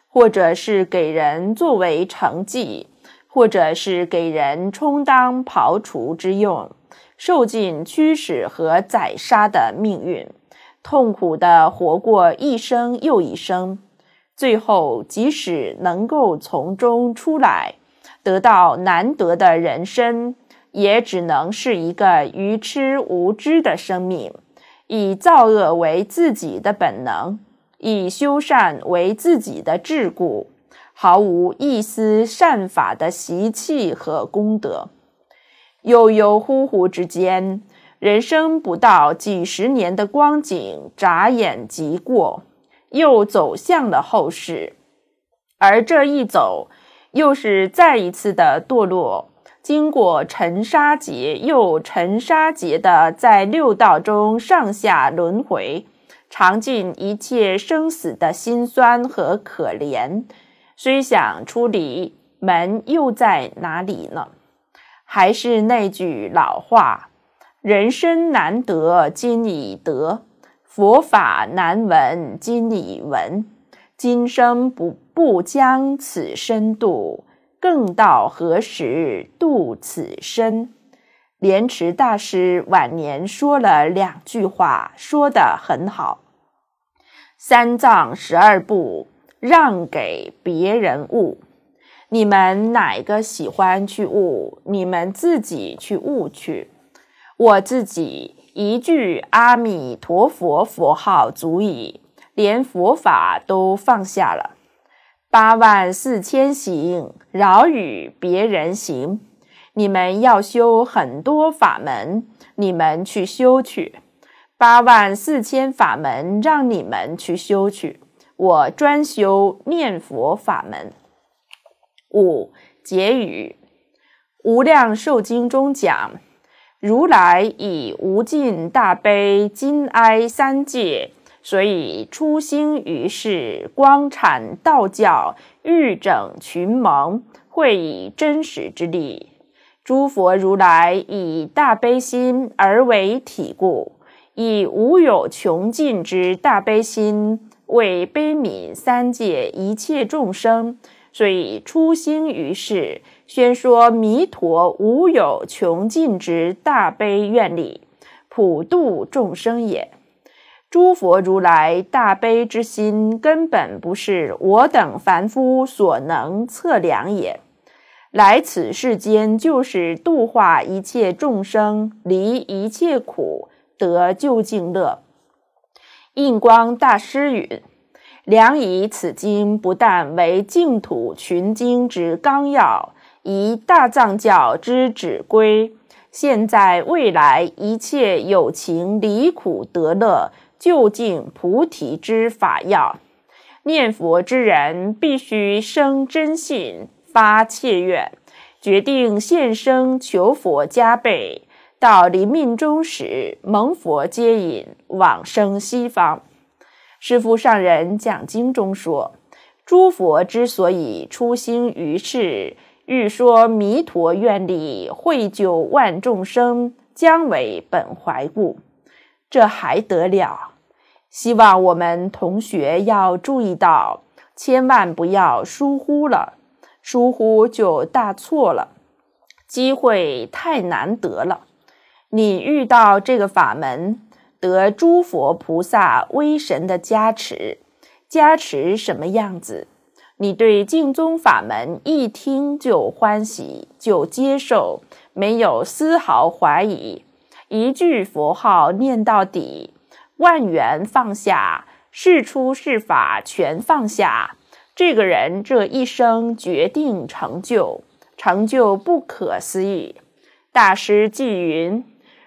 或者是给人作为成绩，或者是给人充当庖厨之用，受尽驱使和宰杀的命运，痛苦的活过一生又一生，最后即使能够从中出来，得到难得的人生，也只能是一个愚痴无知的生命。以造恶为自己的本能，以修善为自己的桎梏，毫无一丝善法的习气和功德。悠悠忽忽之间，人生不到几十年的光景，眨眼即过，又走向了后世，而这一走，又是再一次的堕落。经过尘沙劫又尘沙劫的，在六道中上下轮回，尝尽一切生死的辛酸和可怜。虽想出离门，又在哪里呢？还是那句老话：人生难得今已得，佛法难闻今已闻。今生不不将此身度。更到何时度此身？莲池大师晚年说了两句话，说的很好。三藏十二部让给别人悟，你们哪个喜欢去悟？你们自己去悟去。我自己一句阿弥陀佛佛号足矣，连佛法都放下了。八万四千行，饶与别人行。你们要修很多法门，你们去修去。八万四千法门，让你们去修去。我专修念佛法门。五结语，《无量寿经》中讲，如来以无尽大悲，金哀三界。所以，初心于世，光阐道教，日拯群盟，会以真实之力。诸佛如来以大悲心而为体故，以无有穷尽之大悲心为悲悯三界一切众生。所以，初心于世，宣说弥陀无有穷尽之大悲愿力，普度众生也。诸佛如来大悲之心，根本不是我等凡夫所能测量也。来此世间，就是度化一切众生，离一切苦，得究竟乐。印光大师语，良以此经不但为净土群经之纲要，以大藏教之指规。现在未来一切有情离苦得乐。究竟菩提之法要。念佛之人必须生真信，发切愿，决定现生求佛加倍，到临命终时蒙佛接引，往生西方。师父上人讲经中说，诸佛之所以出兴于世，欲说弥陀愿力，惠救万众生，将为本怀故。这还得了！希望我们同学要注意到，千万不要疏忽了，疏忽就大错了。机会太难得了，你遇到这个法门，得诸佛菩萨威神的加持，加持什么样子？你对净宗法门一听就欢喜，就接受，没有丝毫怀疑。一句佛号念到底，万缘放下，是出是法全放下，这个人这一生决定成就，成就不可思议。大师既云：“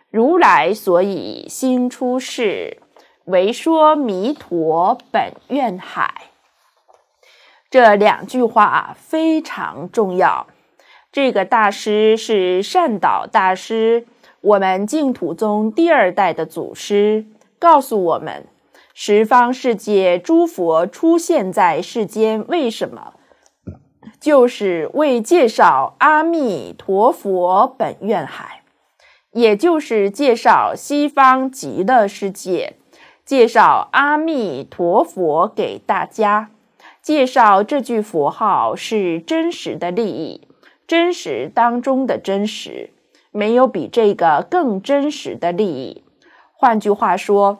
如来所以心出世，为说弥陀本愿海。”这两句话非常重要。这个大师是善导大师。我们净土宗第二代的祖师告诉我们：十方世界诸佛出现在世间，为什么？就是为介绍阿弥陀佛本愿海，也就是介绍西方极乐世界，介绍阿弥陀佛给大家。介绍这句佛号是真实的利益，真实当中的真实。没有比这个更真实的利益。换句话说，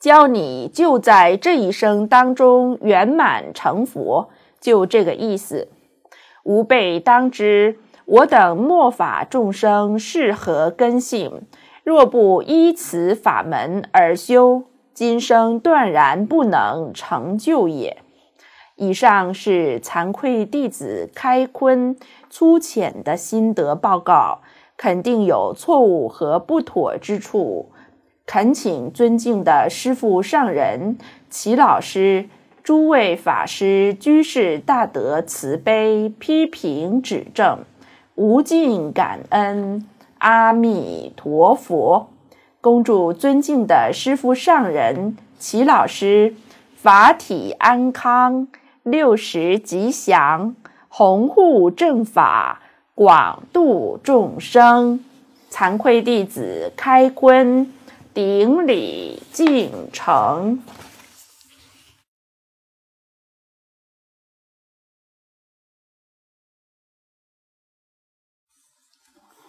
教你就在这一生当中圆满成佛，就这个意思。吾辈当知，我等末法众生是何根性？若不依此法门而修，今生断然不能成就也。以上是惭愧弟子开坤粗浅的心得报告。肯定有错误和不妥之处，恳请尊敬的师父上人、齐老师、诸位法师、居士大德慈悲批评指正，无尽感恩。阿弥陀佛，恭祝尊敬的师父上人、齐老师法体安康，六十吉祥，弘护正法。广度众生，惭愧弟子开荤顶礼敬承。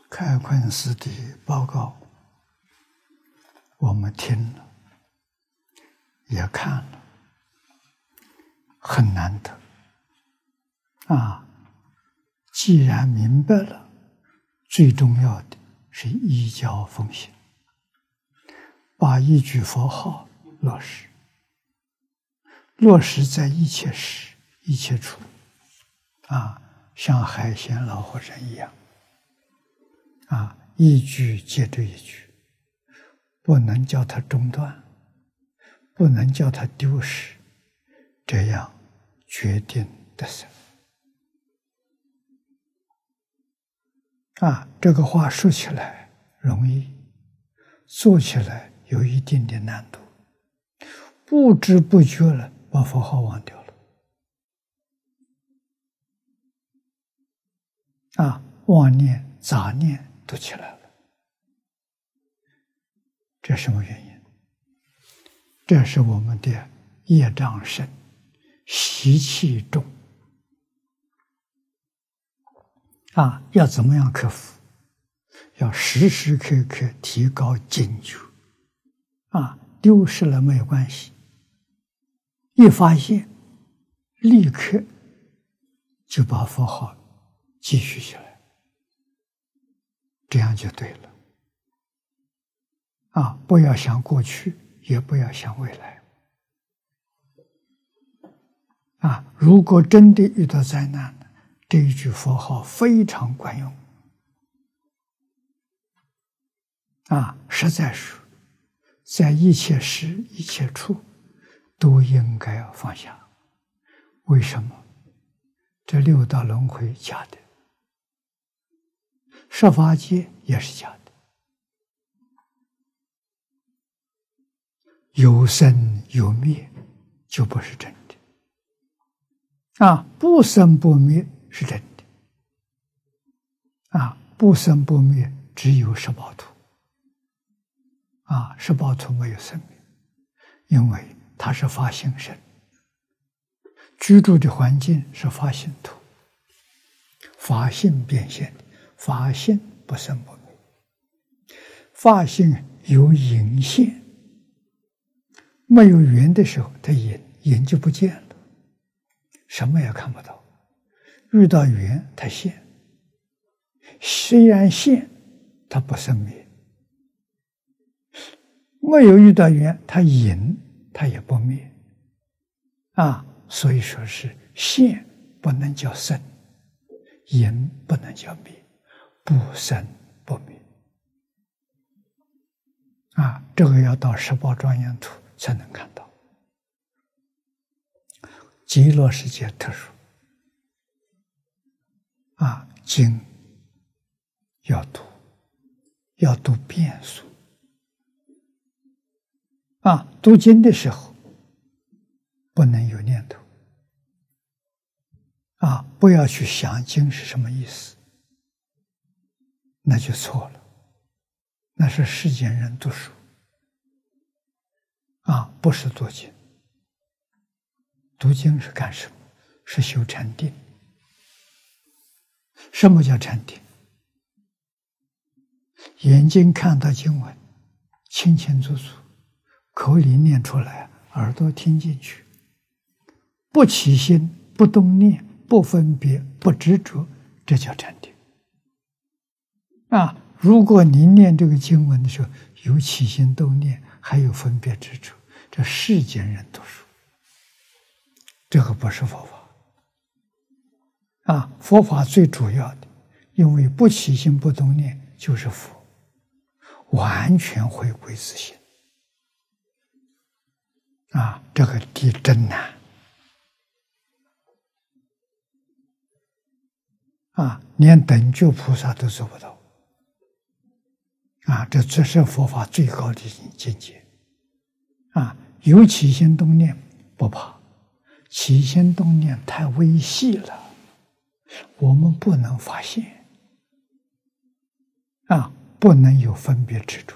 开荤师的报告，我们听了，也看了，很难得啊。既然明白了，最重要的是依教奉行，把一句佛号落实，落实在一切时、一切处，啊，像海鲜老和尚一样，啊，一句接着一句，不能叫它中断，不能叫它丢失，这样决定得生。啊，这个话说起来容易，做起来有一定的难度。不知不觉了，把佛号忘掉了。啊，妄念、杂念都起来了，这什么原因？这是我们的业障深，习气重。啊，要怎么样克服？要时时刻刻提高警觉。啊，丢失了没有关系，一发现，立刻就把符号继续起来，这样就对了。啊，不要想过去，也不要想未来。啊，如果真的遇到灾难。这一句佛号非常管用，啊，实在是，在一切时一切处都应该放下。为什么？这六道轮回假的，设法界也是假的，有生有灭就不是真的，啊，不生不灭。是真的，啊，不生不灭，只有十八土，啊，十八土没有生命，因为它是法性身，居住的环境是法性土，法性变现的，法性不生不灭，法性有影现，没有缘的时候，它影影就不见了，什么也看不到。遇到缘，它现；虽然现，它不生灭。没有遇到缘，它隐，它也不灭。啊，所以说是现不能叫生，隐不能叫灭，不生不灭。啊，这个要到十八庄严图才能看到。极乐世界特殊。啊，经要读，要读遍数。啊，读经的时候不能有念头。啊，不要去想经是什么意思，那就错了，那是世间人读书。啊，不是读经，读经是干什么？是修禅定。什么叫禅定？眼睛看到经文，清清楚楚；口里念出来，耳朵听进去。不起心，不动念，不分别，不执着，这叫禅定。啊，如果您念这个经文的时候有起心动念，还有分别执着，这世间人都说，这个不是佛法。啊，佛法最主要的，因为不起心不动念就是佛，完全回归自性。啊，这个地震呐，啊，连等觉菩萨都做不到。啊，这这是佛法最高的境界。啊，有起心动念不怕，起心动念太微细了。我们不能发现啊，不能有分别执着，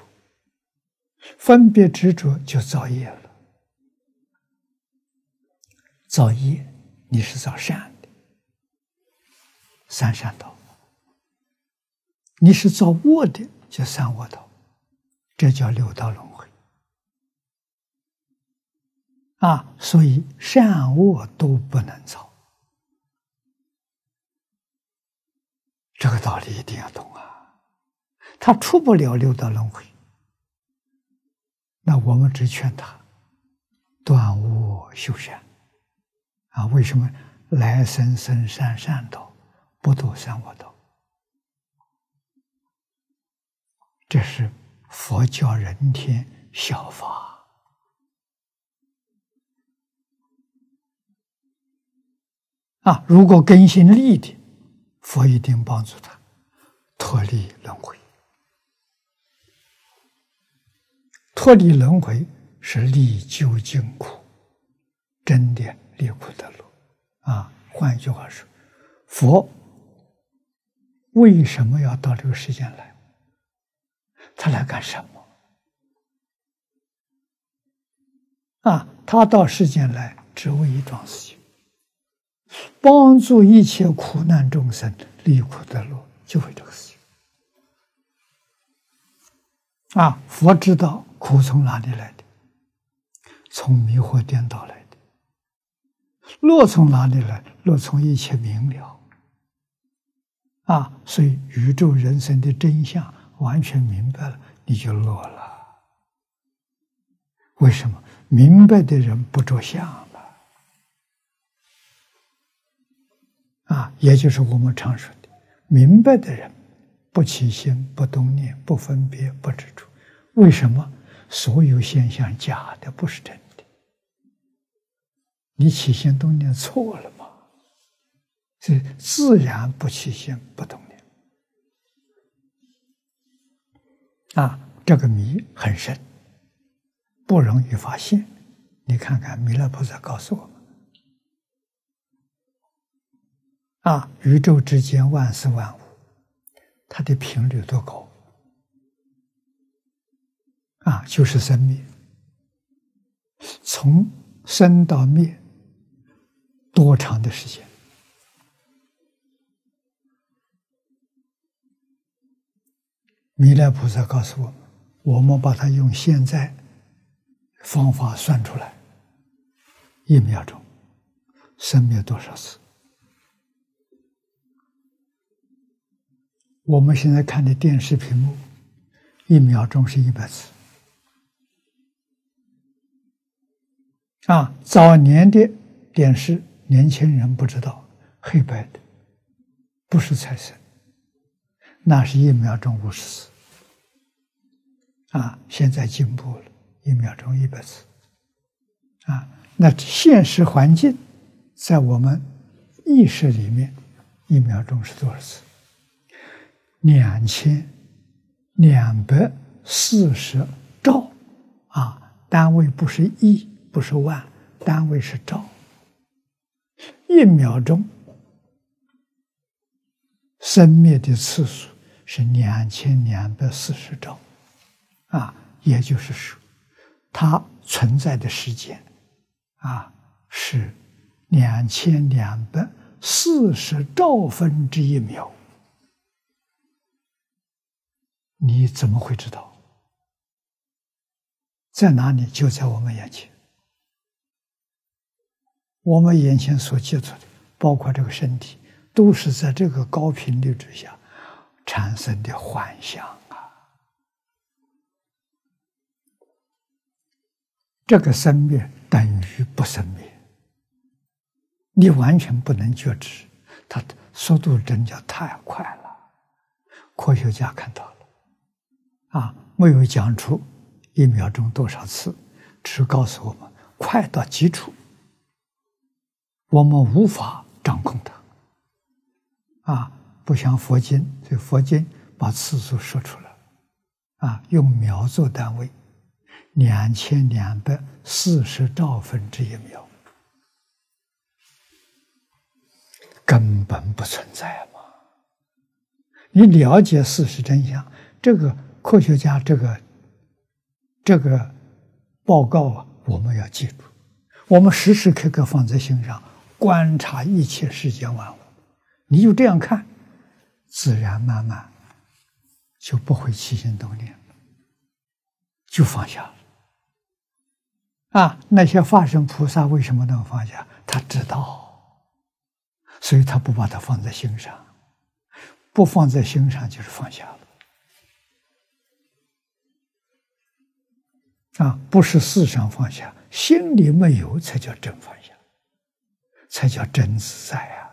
分别执着就造业了。造业，你是造善的，三善道；你是造恶的，就三恶道。这叫六道轮回啊！所以善恶都不能造。这个道理一定要懂啊！他出不了六道轮回，那我们只劝他断恶修善啊！为什么来生生善善道，不走善恶道？这是佛教人天效法啊！如果根性利的。佛一定帮助他脱离轮回，脱离轮回是历究竟苦，真的离苦得乐。啊，换句话说，佛为什么要到这个世间来？他来干什么？啊，他到世间来只为一桩事情。帮助一切苦难众生离苦得乐，就为这个事。啊，佛知道苦从哪里来的，从迷惑颠倒来的；乐从哪里来？乐从一切明了。啊，所以宇宙人生的真相完全明白了，你就乐了。为什么？明白的人不着相。啊，也就是我们常说的，明白的人，不起心，不动念，不分别，不执着。为什么所有现象假的，不是真的？你起心动念错了吗？是自然不起心不动念。啊，这个迷很深，不容易发现。你看看弥勒菩萨告诉我们。啊！宇宙之间万事万物，它的频率多高？啊，就是生灭，从生到灭，多长的时间？弥勒菩萨告诉我们：，我们把它用现在方法算出来，一秒钟生灭多少次？我们现在看的电视屏幕，一秒钟是一百次，啊，早年的电视年轻人不知道，黑白的，不是彩色，那是一秒钟五十次，啊，现在进步了，一秒钟一百次，啊，那现实环境在我们意识里面，一秒钟是多少次？两千两百四十兆啊，单位不是亿，不是万，单位是兆。一秒钟生灭的次数是两千两百四十兆啊，也就是说，它存在的时间啊是两千两百四十兆分之一秒。你怎么会知道？在哪里？就在我们眼前。我们眼前所接触的，包括这个身体，都是在这个高频率之下产生的幻象啊！这个生灭等于不生灭，你完全不能觉知，它速度真叫太快了。科学家看到了。啊，没有讲出一秒钟多少次，只告诉我们快到极处，我们无法掌控它。啊，不像佛经，这佛经把次数说出来，啊，用秒做单位，两千两百四十兆分之一秒，根本不存在嘛！你了解事实真相，这个。科学家，这个这个报告啊，我们要记住，我们时时刻刻放在心上，观察一切世间万物，你就这样看，自然慢慢就不会起心动念，就放下了。啊，那些化身菩萨为什么能放下？他知道，所以他不把它放在心上，不放在心上就是放下。啊，不是思想放下，心里没有才叫真放下，才叫真自在啊！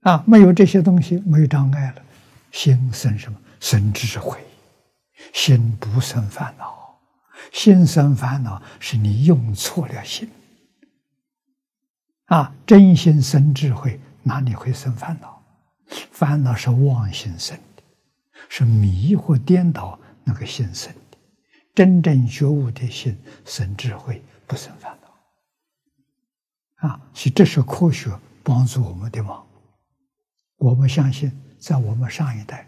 啊，没有这些东西，没有障碍了，心生什么？生智慧，心不生烦恼，心生烦恼是你用错了心。啊，真心生智慧，哪里会生烦恼？烦恼是妄心生的，是迷惑颠倒那个心生。真正觉悟的心生智慧，不生烦恼。啊，所以这是科学帮助我们的忙。我们相信，在我们上一代，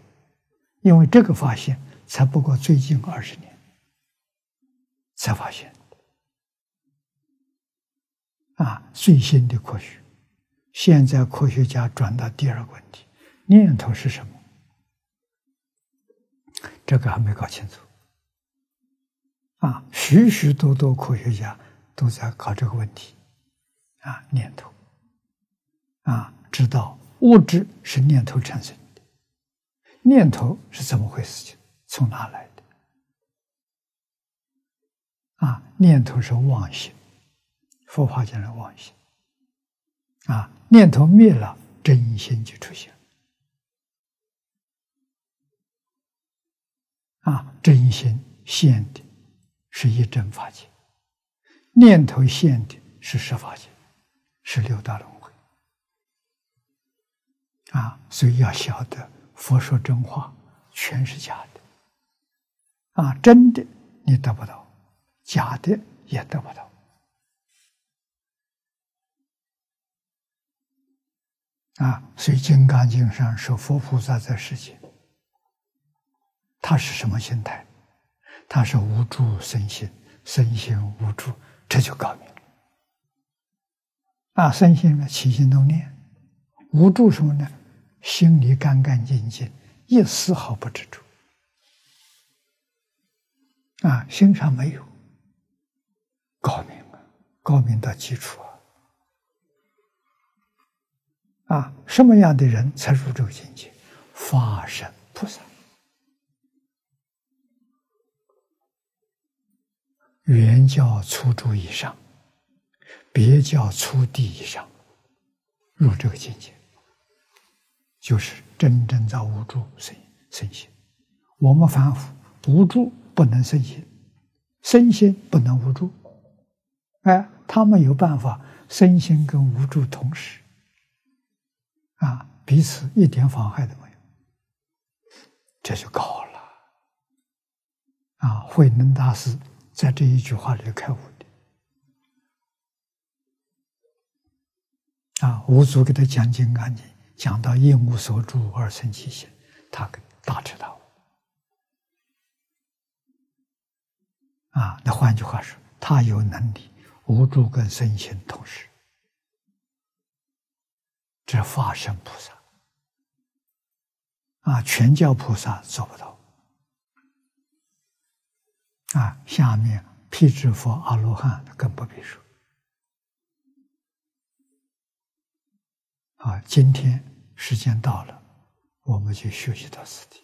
因为这个发现才不过最近二十年才发现啊，最新的科学，现在科学家转到第二个问题：念头是什么？这个还没搞清楚。啊，许许多多科学家都在搞这个问题，啊，念头，啊，知道物质是念头产生的，念头是怎么回事？情从哪来的？啊，念头是妄心，佛法讲的妄心，啊，念头灭了，真心就出现了，啊，真心现的。是一真法界，念头现的是十法界，是六大轮回啊，所以要晓得佛说真话全是假的啊，真的你得不到，假的也得不到啊，所以《金刚经》上说佛菩萨在世间，他是什么心态？他是无助身心，身心无助，这就高明了。啊，身心呢，起心动念；无助什么呢？心里干干净净，一丝毫不执着。啊，心上没有，高明啊，高明到基础啊。啊，什么样的人才入这个境界？法身菩萨。原教初住以上，别教初地以上，入这个境界，就是真正在无助生生心。我们凡夫无助不能生心，身心不能无助，哎，他们有办法身心跟无助同时，啊，彼此一点妨害都没有，这就高了。啊，慧能大师。在这一句话里开悟的啊，无祖给他讲经刚经，讲到业无所住而生其心，他大知大悟。啊，那换句话说，他有能力无助跟身心同时，这化身菩萨啊，全教菩萨做不到。啊，下面辟支佛、阿罗汉更不必说。啊，今天时间到了，我们就学习到此地。